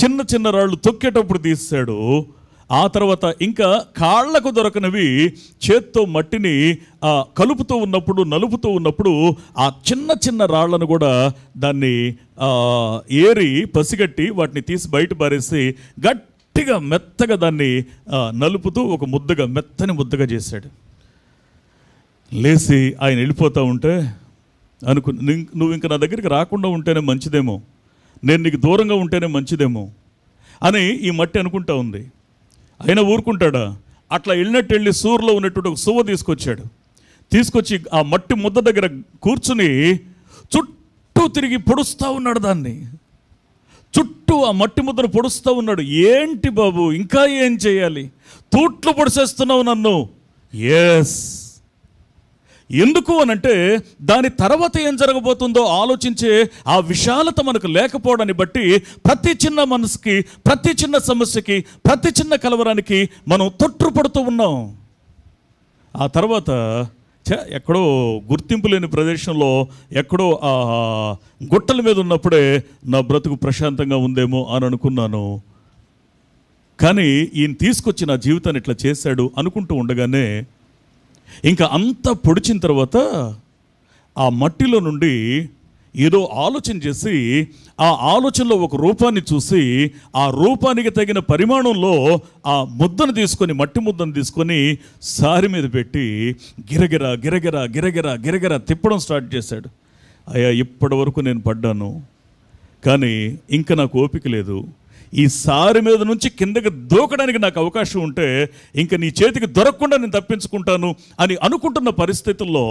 చిన్న చిన్న రాళ్ళు తొక్కేటప్పుడు తీస్తాడు ఆ తర్వాత ఇంకా కాళ్లకు దొరకనివి చేత్తో మట్టిని కలుపుతూ ఉన్నప్పుడు నలుపుతూ ఉన్నప్పుడు ఆ చిన్న చిన్న రాళ్లను కూడా దాన్ని ఏరి పసిగట్టి వాటిని తీసి బయట పారేసి గట్టిగా మెత్తగా దాన్ని నలుపుతూ ఒక ముద్దగా మెత్తని ముద్దగా చేశాడు లేచి ఆయన వెళ్ళిపోతూ ఉంటే అనుకు నువ్వు ఇంకా నా దగ్గరికి రాకుండా ఉంటేనే మంచిదేమో నేను నీకు దూరంగా ఉంటేనే మంచిదేమో అని ఈ మట్టి అనుకుంటా ఉంది అయినా ఊరుకుంటాడా అట్లా వెళ్ళినట్టు వెళ్ళి సూర్లో ఉన్నటువంటి ఒక సువ తీసుకొచ్చాడు తీసుకొచ్చి ఆ మట్టి ముద్ద దగ్గర కూర్చుని చుట్టూ తిరిగి పొడుస్తూ ఉన్నాడు దాన్ని చుట్టూ ఆ మట్టి ముద్దను పొడుస్తూ ఉన్నాడు ఏంటి బాబు ఇంకా ఏం చేయాలి తూట్లు పొడిసేస్తున్నావు నన్ను ఎస్ ఎందుకు అనంటే దాని తర్వాత ఏం జరగబోతుందో ఆలోచించే ఆ విశాలత మనకు లేకపోవడాన్ని బట్టి ప్రతి చిన్న మనసుకి ప్రతి చిన్న సమస్యకి ప్రతి చిన్న కలవరానికి మనం తొట్టుపడుతూ ఉన్నాం ఆ తర్వాత ఎక్కడో గుర్తింపు లేని ప్రదేశంలో ఎక్కడో ఆ గుట్టల మీద ఉన్నప్పుడే నా బ్రతుకు ప్రశాంతంగా ఉందేమో అని అనుకున్నాను కానీ ఈయన తీసుకొచ్చి నా జీవితాన్ని ఇట్లా చేశాడు అనుకుంటూ ఉండగానే ఇంకా అంతా పొడిచిన తర్వాత ఆ మట్టిలో నుండి ఏదో ఆలోచన చేసి ఆ ఆలోచనలో ఒక రూపాన్ని చూసి ఆ రూపానికి తగిన పరిమాణంలో ఆ ముద్దను తీసుకొని మట్టి ముద్దను తీసుకొని సారి మీద పెట్టి గిరగిర గిరగిర గిరగిర గిరగిర తిప్పడం స్టార్ట్ చేశాడు అయ్యా ఇప్పటి వరకు నేను పడ్డాను కానీ ఇంకా నాకు ఓపిక లేదు ఈ సారి మీద నుంచి కిందకి దూకడానికి నాకు అవకాశం ఉంటే ఇంక నీ చేతికి దొరకకుండా నేను తప్పించుకుంటాను అని అనుకుంటున్న పరిస్థితుల్లో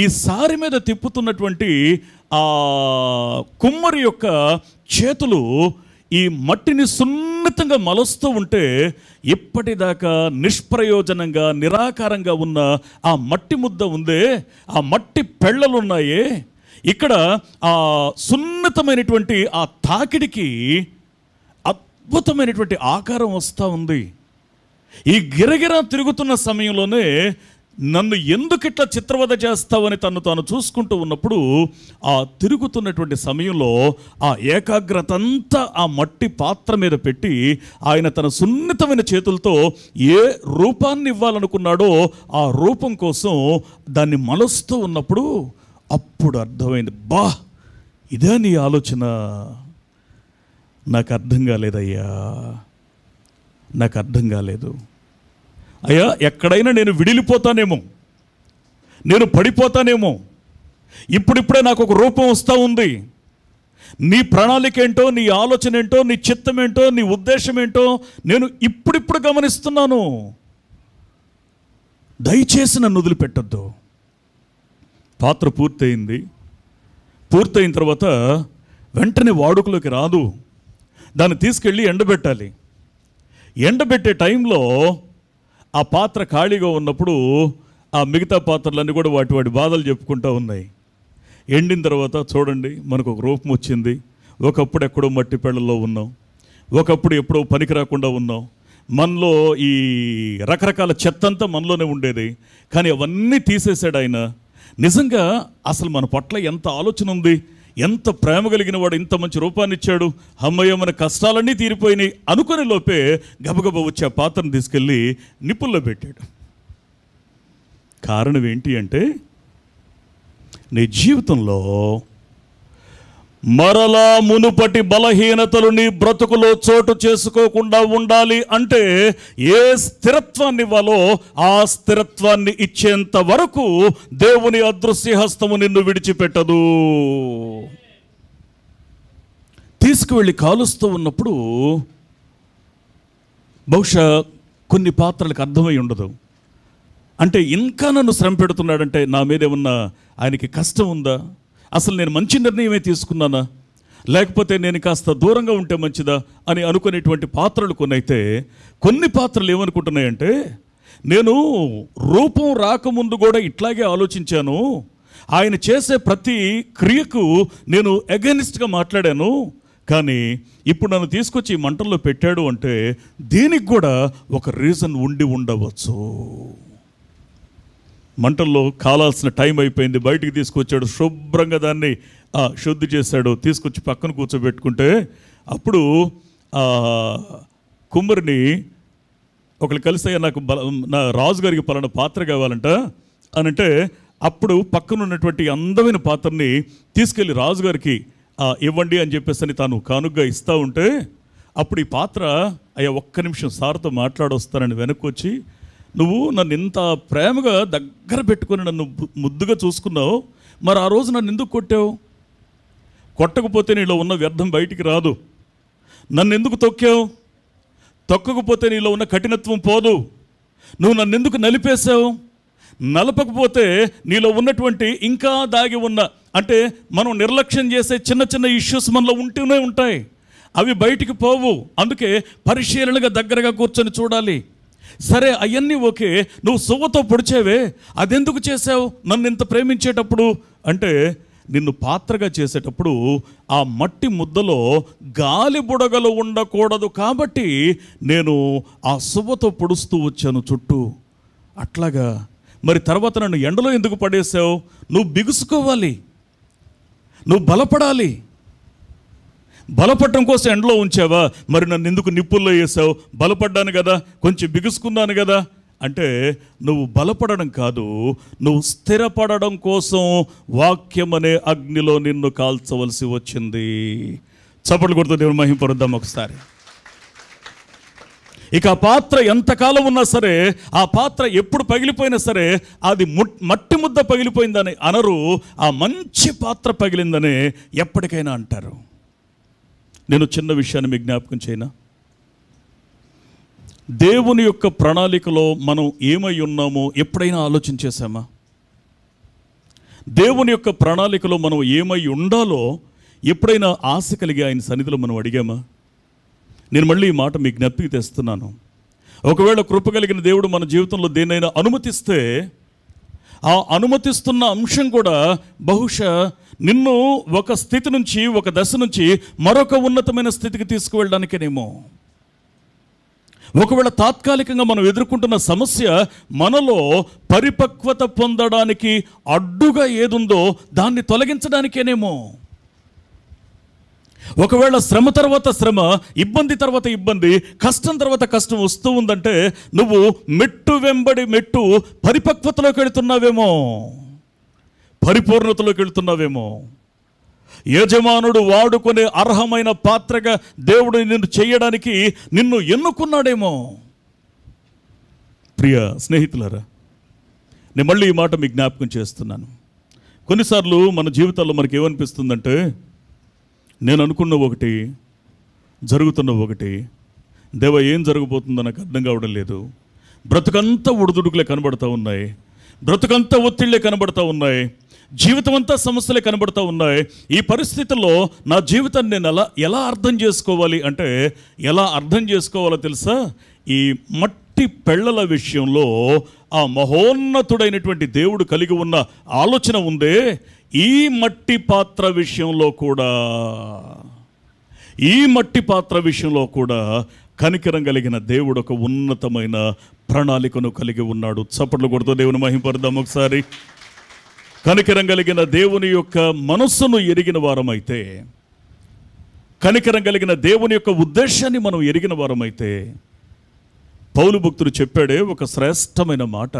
ఈ సారి మీద తిప్పుతున్నటువంటి ఆ కుమ్మరి యొక్క చేతులు ఈ మట్టిని సున్నితంగా మలుస్తూ ఉంటే ఇప్పటిదాకా నిష్ప్రయోజనంగా నిరాకారంగా ఉన్న ఆ మట్టి ముద్ద ఉందే ఆ మట్టి ఉన్నాయే ఇక్కడ ఆ సున్నితమైనటువంటి ఆ తాకిడికి అద్భుతమైనటువంటి ఆకారం వస్తూ ఉంది ఈ గిరగిర తిరుగుతున్న సమయంలోనే నన్ను ఎందుకు ఇట్లా చిత్రవద చేస్తావని తను తాను చూసుకుంటూ ఉన్నప్పుడు ఆ తిరుగుతున్నటువంటి సమయంలో ఆ ఏకాగ్రత అంతా ఆ మట్టి పాత్ర మీద పెట్టి ఆయన తన సున్నితమైన చేతులతో ఏ రూపాన్ని ఇవ్వాలనుకున్నాడో ఆ రూపం కోసం దాన్ని మలుస్తూ ఉన్నప్పుడు అప్పుడు అర్థమైంది బా ఇదే నీ ఆలోచన నాకు అర్థం కాలేదయ్యా నాకు అర్థం కాలేదు అయ్యా ఎక్కడైనా నేను విడిలిపోతానేమో నేను పడిపోతానేమో ఇప్పుడిప్పుడే నాకు ఒక రూపం వస్తూ ఉంది నీ ప్రణాళిక ఏంటో నీ ఆలోచన ఏంటో నీ చిత్తం ఏంటో నీ ఉద్దేశం ఏంటో నేను ఇప్పుడిప్పుడు గమనిస్తున్నాను దయచేసి నన్ను వదిలిపెట్టద్దు పాత్ర పూర్తయింది పూర్తయిన తర్వాత వెంటనే వాడుకలోకి రాదు దాన్ని తీసుకెళ్ళి ఎండబెట్టాలి ఎండబెట్టే టైంలో ఆ పాత్ర ఖాళీగా ఉన్నప్పుడు ఆ మిగతా పాత్రలన్నీ కూడా వాటి వాటి బాధలు చెప్పుకుంటూ ఉన్నాయి ఎండిన తర్వాత చూడండి మనకు ఒక రూపం వచ్చింది ఒకప్పుడు ఎక్కడో మట్టి పెళ్ళల్లో ఉన్నాం ఒకప్పుడు ఎప్పుడో పనికి రాకుండా ఉన్నాం మనలో ఈ రకరకాల చెత్తంతా మనలోనే ఉండేది కానీ అవన్నీ తీసేశాడు ఆయన నిజంగా అసలు మన పట్ల ఎంత ఆలోచన ఉంది ఎంత ప్రేమ కలిగిన వాడు ఇంత మంచి రూపాన్ని ఇచ్చాడు అమ్మయ్యో మన కష్టాలన్నీ తీరిపోయినాయి అనుకుని లోపే గబగబ వచ్చే ఆ పాత్రను తీసుకెళ్ళి నిప్పుల్లో పెట్టాడు కారణం ఏంటి అంటే నీ జీవితంలో మరలా మునుపటి బలహీనతలు నీ బ్రతుకులో చోటు చేసుకోకుండా ఉండాలి అంటే ఏ స్థిరత్వాన్ని ఇవ్వాలో ఆ స్థిరత్వాన్ని ఇచ్చేంత వరకు దేవుని అదృశ్య హస్తము నిన్ను విడిచిపెట్టదు తీసుకువెళ్ళి కాలుస్తూ ఉన్నప్పుడు బహుశా కొన్ని పాత్రలకు అర్థమై ఉండదు అంటే ఇంకా నన్ను శ్రమ పెడుతున్నాడంటే నా మీద ఏమన్నా ఆయనకి కష్టం ఉందా అసలు నేను మంచి నిర్ణయమే తీసుకున్నానా లేకపోతే నేను కాస్త దూరంగా ఉంటే మంచిదా అని అనుకునేటువంటి పాత్రలు కొన్ని అయితే కొన్ని పాత్రలు ఏమనుకుంటున్నాయంటే నేను రూపం రాకముందు కూడా ఇట్లాగే ఆలోచించాను ఆయన చేసే ప్రతి క్రియకు నేను అగెనిస్ట్గా మాట్లాడాను కానీ ఇప్పుడు నన్ను తీసుకొచ్చి మంటల్లో పెట్టాడు అంటే దీనికి కూడా ఒక రీజన్ ఉండి ఉండవచ్చు మంటల్లో కాలాల్సిన టైం అయిపోయింది బయటికి తీసుకొచ్చాడు శుభ్రంగా దాన్ని శుద్ధి చేశాడు తీసుకొచ్చి పక్కన కూర్చోబెట్టుకుంటే అప్పుడు కుమ్మరిని ఒకళ్ళు కలిసి నాకు బల నా రాజుగారికి పలానా పాత్ర కావాలంట అని అంటే అప్పుడు పక్కన ఉన్నటువంటి అందమైన పాత్రని తీసుకెళ్ళి రాజుగారికి ఇవ్వండి అని చెప్పేసి అని తాను కానుగ్గా ఇస్తూ ఉంటే అప్పుడు ఈ పాత్ర అయ్యా ఒక్క నిమిషం సార్తో మాట్లాడొస్తానని వెనక్కి వచ్చి నువ్వు నన్ను ఇంత ప్రేమగా దగ్గర పెట్టుకుని నన్ను ముద్దుగా చూసుకున్నావు మరి ఆ రోజు నన్ను ఎందుకు కొట్టావు కొట్టకపోతే నీలో ఉన్న వ్యర్థం బయటికి రాదు నన్ను ఎందుకు తొక్కావు తొక్కకపోతే నీలో ఉన్న కఠినత్వం పోదు నువ్వు నన్ను ఎందుకు నలిపేశావు నలపకపోతే నీలో ఉన్నటువంటి ఇంకా దాగి ఉన్న అంటే మనం నిర్లక్ష్యం చేసే చిన్న చిన్న ఇష్యూస్ మనలో ఉంటూనే ఉంటాయి అవి బయటికి పోవు అందుకే పరిశీలనగా దగ్గరగా కూర్చొని చూడాలి సరే అవన్నీ ఓకే నువ్వు సువ్వతో పొడిచేవే అదెందుకు చేసావు నన్ను ఇంత ప్రేమించేటప్పుడు అంటే నిన్ను పాత్రగా చేసేటప్పుడు ఆ మట్టి ముద్దలో గాలి బుడగలు ఉండకూడదు కాబట్టి నేను ఆ సువ్వతో పొడుస్తూ వచ్చాను చుట్టూ అట్లాగా మరి తర్వాత నన్ను ఎండలో ఎందుకు పడేసావు నువ్వు బిగుసుకోవాలి నువ్వు బలపడాలి బలపడటం కోసం ఎండలో ఉంచావా మరి నన్ను ఎందుకు నిప్పుల్లో వేసావు బలపడ్డాను కదా కొంచెం బిగుసుకున్నాను కదా అంటే నువ్వు బలపడడం కాదు నువ్వు స్థిరపడడం కోసం వాక్యం అనే అగ్నిలో నిన్ను కాల్చవలసి వచ్చింది చప్పట్లు కొడుతూ దేవుని మహింపరుద్దాం ఒకసారి ఇక ఆ పాత్ర ఎంతకాలం ఉన్నా సరే ఆ పాత్ర ఎప్పుడు పగిలిపోయినా సరే అది మట్టి ముద్ద పగిలిపోయిందని అనరు ఆ మంచి పాత్ర పగిలిందని ఎప్పటికైనా అంటారు నేను చిన్న విషయాన్ని మీ జ్ఞాపకం చేయనా దేవుని యొక్క ప్రణాళికలో మనం ఏమై ఉన్నామో ఎప్పుడైనా ఆలోచించేసామా దేవుని యొక్క ప్రణాళికలో మనం ఏమై ఉండాలో ఎప్పుడైనా ఆశ కలిగి ఆయన సన్నిధిలో మనం అడిగామా నేను మళ్ళీ ఈ మాట మీ జ్ఞప్తికి తెస్తున్నాను ఒకవేళ కృప కలిగిన దేవుడు మన జీవితంలో దేన్నైనా అనుమతిస్తే ఆ అనుమతిస్తున్న అంశం కూడా బహుశా నిన్ను ఒక స్థితి నుంచి ఒక దశ నుంచి మరొక ఉన్నతమైన స్థితికి తీసుకువెళ్ళడానికేనేమో ఒకవేళ తాత్కాలికంగా మనం ఎదుర్కొంటున్న సమస్య మనలో పరిపక్వత పొందడానికి అడ్డుగా ఏదుందో దాన్ని తొలగించడానికేనేమో ఒకవేళ శ్రమ తర్వాత శ్రమ ఇబ్బంది తర్వాత ఇబ్బంది కష్టం తర్వాత కష్టం వస్తూ ఉందంటే నువ్వు మెట్టు వెంబడి మెట్టు పరిపక్వతలోకి వెళుతున్నావేమో పరిపూర్ణతలోకి వెళుతున్నావేమో యజమానుడు వాడుకునే అర్హమైన పాత్రగా దేవుడు నిన్ను చేయడానికి నిన్ను ఎన్నుకున్నాడేమో ప్రియ స్నేహితులరా నేను మళ్ళీ ఈ మాట మీ జ్ఞాపకం చేస్తున్నాను కొన్నిసార్లు మన జీవితాల్లో మనకి ఏమనిపిస్తుందంటే నేను అనుకున్న ఒకటి జరుగుతున్న ఒకటి దేవ ఏం జరగబోతుందో నాకు అర్థం కావడం లేదు బ్రతుకంతా ఉడుదుడుకులే కనబడుతూ ఉన్నాయి బ్రతుకంతా ఒత్తిళ్లే కనబడుతూ ఉన్నాయి జీవితం అంతా సమస్యలే కనబడుతూ ఉన్నాయి ఈ పరిస్థితుల్లో నా జీవితాన్ని నేను ఎలా ఎలా అర్థం చేసుకోవాలి అంటే ఎలా అర్థం చేసుకోవాలో తెలుసా ఈ మట్టి పెళ్ళల విషయంలో ఆ మహోన్నతుడైనటువంటి దేవుడు కలిగి ఉన్న ఆలోచన ఉందే ఈ మట్టి పాత్ర విషయంలో కూడా ఈ మట్టి పాత్ర విషయంలో కూడా కనికరం కలిగిన దేవుడు ఒక ఉన్నతమైన ప్రణాళికను కలిగి ఉన్నాడు చప్పట్లు కొడుతూ దేవుని మహింపడదాం ఒకసారి కనికరం కలిగిన దేవుని యొక్క మనస్సును ఎరిగిన వారమైతే కనికరం కలిగిన దేవుని యొక్క ఉద్దేశాన్ని మనం ఎరిగిన వారమైతే పౌలు భక్తుడు చెప్పాడే ఒక శ్రేష్టమైన మాట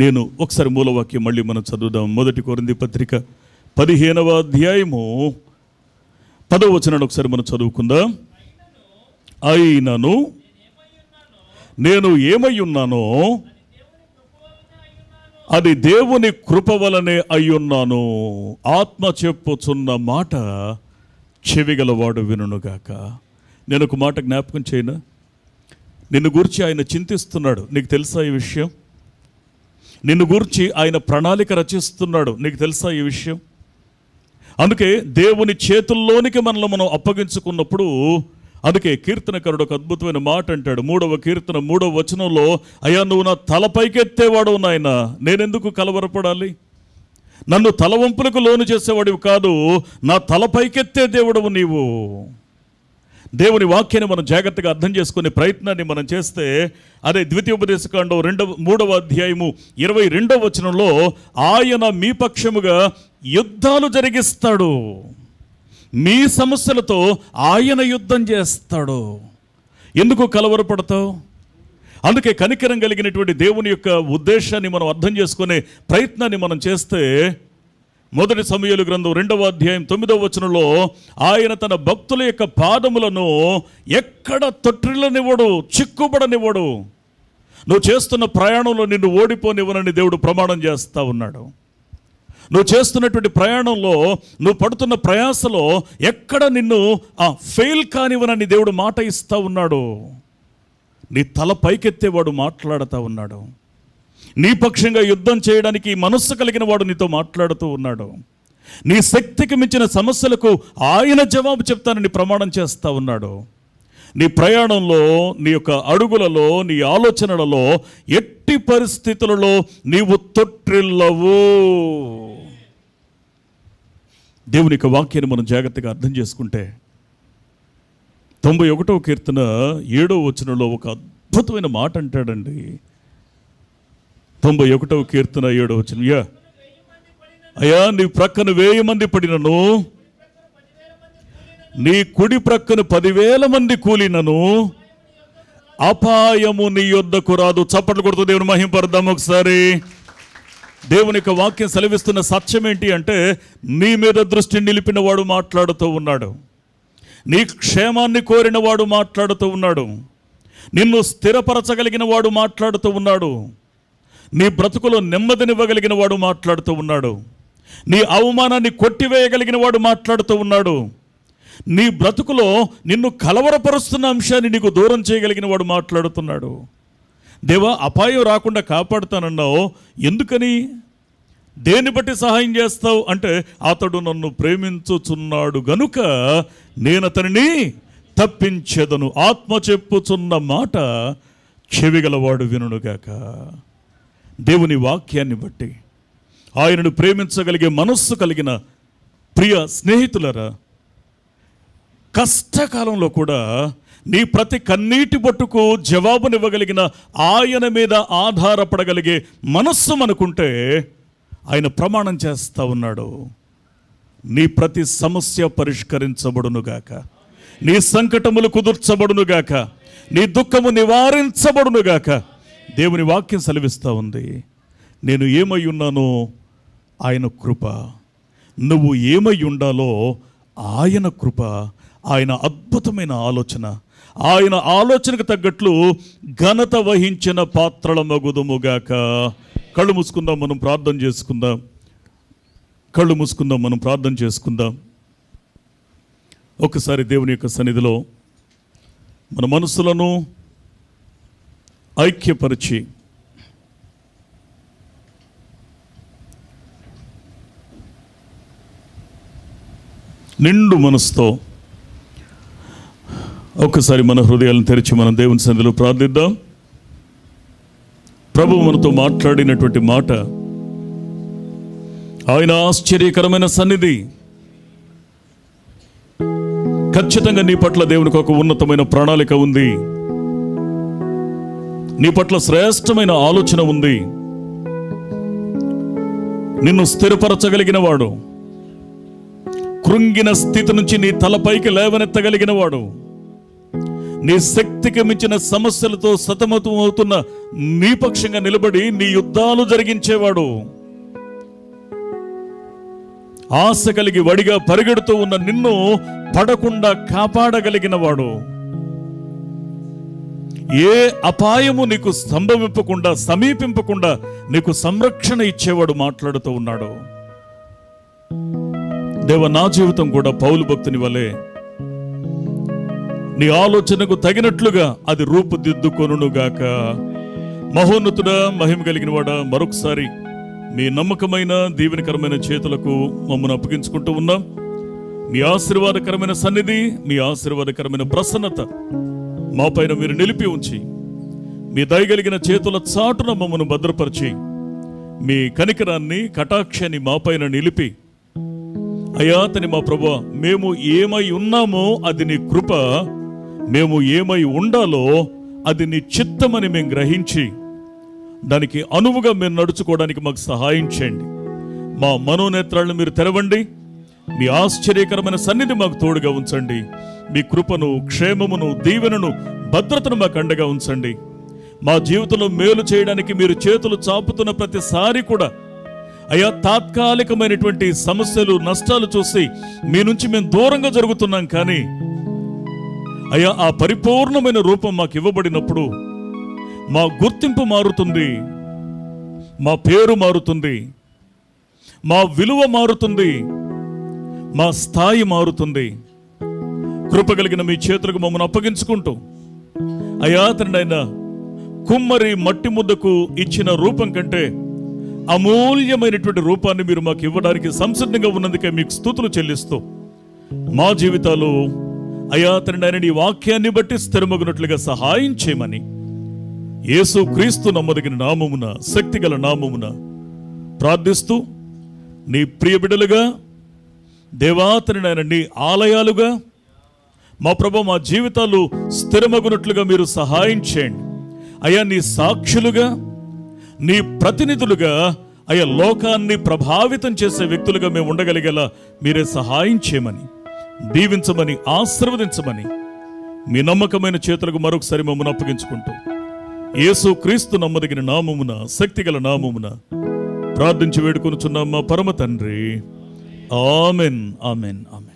నేను ఒకసారి మూలవాక్యం మళ్ళీ మనం చదువుదాం మొదటి కోరింది పత్రిక పదిహేనవ అధ్యాయము పదవచనాన్ని ఒకసారి మనం చదువుకుందాం అయినను నేను ఏమై ఉన్నానో అది దేవుని కృప వలనే అయ్యున్నాను ఆత్మ చెప్పుచున్న మాట చెవిగలవాడు వినుగాక నేను ఒక మాట జ్ఞాపకం చేయను నిన్ను గురించి ఆయన చింతిస్తున్నాడు నీకు తెలుసా ఈ విషయం నిన్ను గురించి ఆయన ప్రణాళిక రచిస్తున్నాడు నీకు తెలుసా ఈ విషయం అందుకే దేవుని చేతుల్లోనికి మనల్ని మనం అప్పగించుకున్నప్పుడు అందుకే కీర్తనకరుడు ఒక అద్భుతమైన మాట అంటాడు మూడవ కీర్తన మూడవ వచనంలో అయ్యా నువ్వు నా తలపైకెత్తేవాడు నాయన నేనెందుకు కలవరపడాలి నన్ను తలవంపులకు లోను చేసేవాడివి కాదు నా తలపైకెత్తే దేవుడవు నీవు దేవుని వాక్యాన్ని మనం జాగ్రత్తగా అర్థం చేసుకునే ప్రయత్నాన్ని మనం చేస్తే అదే ఉపదేశకాండం రెండవ మూడవ అధ్యాయము ఇరవై రెండవ వచనంలో ఆయన మీ పక్షముగా యుద్ధాలు జరిగిస్తాడు మీ సమస్యలతో ఆయన యుద్ధం చేస్తాడు ఎందుకు కలవరపడతావు అందుకే కనికరం కలిగినటువంటి దేవుని యొక్క ఉద్దేశాన్ని మనం అర్థం చేసుకునే ప్రయత్నాన్ని మనం చేస్తే మొదటి సమయాలు గ్రంథం రెండవ అధ్యాయం తొమ్మిదవ వచనంలో ఆయన తన భక్తుల యొక్క పాదములను ఎక్కడ తొట్టిల్లనివ్వడు చిక్కుబడనివ్వడు నువ్వు చేస్తున్న ప్రయాణంలో నిన్ను ఓడిపోనివ్వనని దేవుడు ప్రమాణం చేస్తూ ఉన్నాడు నువ్వు చేస్తున్నటువంటి ప్రయాణంలో నువ్వు పడుతున్న ప్రయాసలో ఎక్కడ నిన్ను ఆ ఫెయిల్ కానివ్వనని దేవుడు మాట ఇస్తూ ఉన్నాడు నీ తల పైకెత్తేవాడు మాట్లాడుతూ ఉన్నాడు నీ పక్షంగా యుద్ధం చేయడానికి మనస్సు కలిగిన వాడు నీతో మాట్లాడుతూ ఉన్నాడు నీ శక్తికి మించిన సమస్యలకు ఆయన జవాబు చెప్తానని ప్రమాణం చేస్తూ ఉన్నాడు నీ ప్రయాణంలో నీ యొక్క అడుగులలో నీ ఆలోచనలలో ఎట్టి పరిస్థితులలో నీవు తొట్టిల్లవు దేవుని యొక్క వాక్యాన్ని మనం జాగ్రత్తగా అర్థం చేసుకుంటే తొంభై ఒకటవ కీర్తన ఏడో వచనంలో ఒక అద్భుతమైన మాట అంటాడండి తొంభై ఒకటవ కీర్తన ఏడవ వచ్చిన అయ్యా నీ ప్రక్కన వేయి మంది పడినను నీ కుడి ప్రక్కన పదివేల మంది కూలినను అపాయము నీ యొద్దకు రాదు చప్పట్లు కొడుతూ దేవుని మహింపడదాం ఒకసారి దేవుని యొక్క వాక్యం సెలవిస్తున్న సత్యం ఏంటి అంటే నీ మీద దృష్టి నిలిపిన వాడు మాట్లాడుతూ ఉన్నాడు నీ క్షేమాన్ని కోరిన వాడు మాట్లాడుతూ ఉన్నాడు నిన్ను స్థిరపరచగలిగిన వాడు మాట్లాడుతూ ఉన్నాడు నీ బ్రతుకులో నెమ్మదినివ్వగలిగిన వాడు మాట్లాడుతూ ఉన్నాడు నీ అవమానాన్ని కొట్టివేయగలిగిన వాడు మాట్లాడుతూ ఉన్నాడు నీ బ్రతుకులో నిన్ను కలవరపరుస్తున్న అంశాన్ని నీకు దూరం చేయగలిగిన వాడు మాట్లాడుతున్నాడు దేవా అపాయం రాకుండా కాపాడుతానన్నావు ఎందుకని దేన్ని బట్టి సహాయం చేస్తావు అంటే అతడు నన్ను ప్రేమించుచున్నాడు గనుక నేను అతనిని తప్పించేదను ఆత్మ చెప్పుచున్న మాట చెవిగలవాడు వినుడుగాక దేవుని వాక్యాన్ని బట్టి ఆయనను ప్రేమించగలిగే మనస్సు కలిగిన ప్రియ స్నేహితులరా కష్టకాలంలో కూడా నీ ప్రతి కన్నీటి బొట్టుకు జవాబునివ్వగలిగిన ఆయన మీద ఆధారపడగలిగే మనస్సు అనుకుంటే ఆయన ప్రమాణం చేస్తూ ఉన్నాడు నీ ప్రతి సమస్య పరిష్కరించబడునుగాక నీ సంకటములు కుదుర్చబడునుగాక నీ దుఃఖము నివారించబడునుగాక గాక దేవుని వాక్యం సెలవిస్తూ ఉంది నేను ఏమై ఉన్నానో ఆయన కృప నువ్వు ఏమై ఉండాలో ఆయన కృప ఆయన అద్భుతమైన ఆలోచన ఆయన ఆలోచనకు తగ్గట్లు ఘనత వహించిన పాత్రల మగుదముగాక కళ్ళు మూసుకుందాం మనం ప్రార్థన చేసుకుందాం కళ్ళు మూసుకుందాం మనం ప్రార్థన చేసుకుందాం ఒకసారి దేవుని యొక్క సన్నిధిలో మన మనసులను ఐక్యపరిచి నిండు మనసుతో ఒక్కసారి మన హృదయాలను తెరిచి మనం దేవుని సన్నిధిలో ప్రార్థిద్దాం ప్రభు మనతో మాట్లాడినటువంటి మాట ఆయన ఆశ్చర్యకరమైన సన్నిధి ఖచ్చితంగా నీ పట్ల దేవునికి ఒక ఉన్నతమైన ప్రణాళిక ఉంది నీ పట్ల శ్రేష్టమైన ఆలోచన ఉంది నిన్ను స్థిరపరచగలిగిన వాడు కృంగిన స్థితి నుంచి నీ తలపైకి లేవనెత్తగలిగిన వాడు నీ శక్తికి మించిన సమస్యలతో సతమతం అవుతున్న నీ పక్షంగా నిలబడి నీ యుద్ధాలు జరిగించేవాడు ఆశ కలిగి వడిగా పరిగెడుతూ ఉన్న నిన్ను పడకుండా కాపాడగలిగిన వాడు ఏ అపాయము నీకు సంభవింపకుండా సమీపింపకుండా నీకు సంరక్షణ ఇచ్చేవాడు మాట్లాడుతూ ఉన్నాడు దేవ నా జీవితం కూడా పౌలు భక్తుని వలె నీ ఆలోచనకు తగినట్లుగా అది రూపుదిద్దుకొనుగాక మహోన్నతుడా మహిమ కలిగినవాడా మరొకసారి మీ నమ్మకమైన దీవెనకరమైన చేతులకు మమ్మల్ని అప్పగించుకుంటూ ఉన్నాం మీ ఆశీర్వాదకరమైన సన్నిధి మీ ఆశీర్వాదకరమైన ప్రసన్నత మా మీరు నిలిపి ఉంచి మీ దయగలిగిన చేతుల చాటున మమ్మను భద్రపరిచి మీ కనికరాన్ని కటాక్షాన్ని మాపైన నిలిపి అయా అతని మా ప్రభు మేము ఏమై ఉన్నామో అది నీ కృప మేము ఏమై ఉండాలో అది నీ చిత్తమని మేము గ్రహించి దానికి అనువుగా మేము నడుచుకోవడానికి మాకు సహాయం చేయండి మా మనోనేత్రాలను మీరు తెరవండి మీ ఆశ్చర్యకరమైన సన్నిధి మాకు తోడుగా ఉంచండి మీ కృపను క్షేమమును దీవెనను భద్రతను మాకు అండగా ఉంచండి మా జీవితంలో మేలు చేయడానికి మీరు చేతులు చాపుతున్న ప్రతిసారి కూడా అయ్యా తాత్కాలికమైనటువంటి సమస్యలు నష్టాలు చూసి మీ నుంచి మేము దూరంగా జరుగుతున్నాం కానీ అయ్యా ఆ పరిపూర్ణమైన రూపం మాకు ఇవ్వబడినప్పుడు మా గుర్తింపు మారుతుంది మా పేరు మారుతుంది మా విలువ మారుతుంది మా స్థాయి మారుతుంది కృప కలిగిన మీ చేతులకు మమ్మల్ని అప్పగించుకుంటూ అయ్యా తండ్రి కుమ్మరి మట్టి ముద్దకు ఇచ్చిన రూపం కంటే అమూల్యమైనటువంటి రూపాన్ని మీరు మాకు ఇవ్వడానికి సంసిద్ధంగా ఉన్నందుకే మీకు స్థుతులు చెల్లిస్తూ మా జీవితాలు అయా తండ్రి వాక్యాన్ని బట్టి స్థిరమగినట్లుగా సహాయం చేయమని యేసు క్రీస్తు నమ్మదగిన నామమున శక్తిగల నామమున ప్రార్థిస్తూ నీ ప్రియ బిడ్డలుగా దేవాతని నీ ఆలయాలుగా మా ప్రభు మా జీవితాలు స్థిరమగునట్లుగా మీరు సహాయం చేయండి అయ్యా నీ సాక్షులుగా నీ ప్రతినిధులుగా అయ్యా లోకాన్ని ప్రభావితం చేసే వ్యక్తులుగా మేము ఉండగలిగేలా మీరే సహాయం చేయమని దీవించమని ఆశీర్వదించమని మీ నమ్మకమైన చేతులకు మరొకసారి మమ్మల్ని అప్పగించుకుంటూ యేసు క్రీస్తు నమ్మదగిన నామమున శక్తిగల నామమున ప్రార్థించి వేడుకొనుచున్నాం మా పరమ తండ్రి ఆమెన్ ఆమెన్ ఆమెన్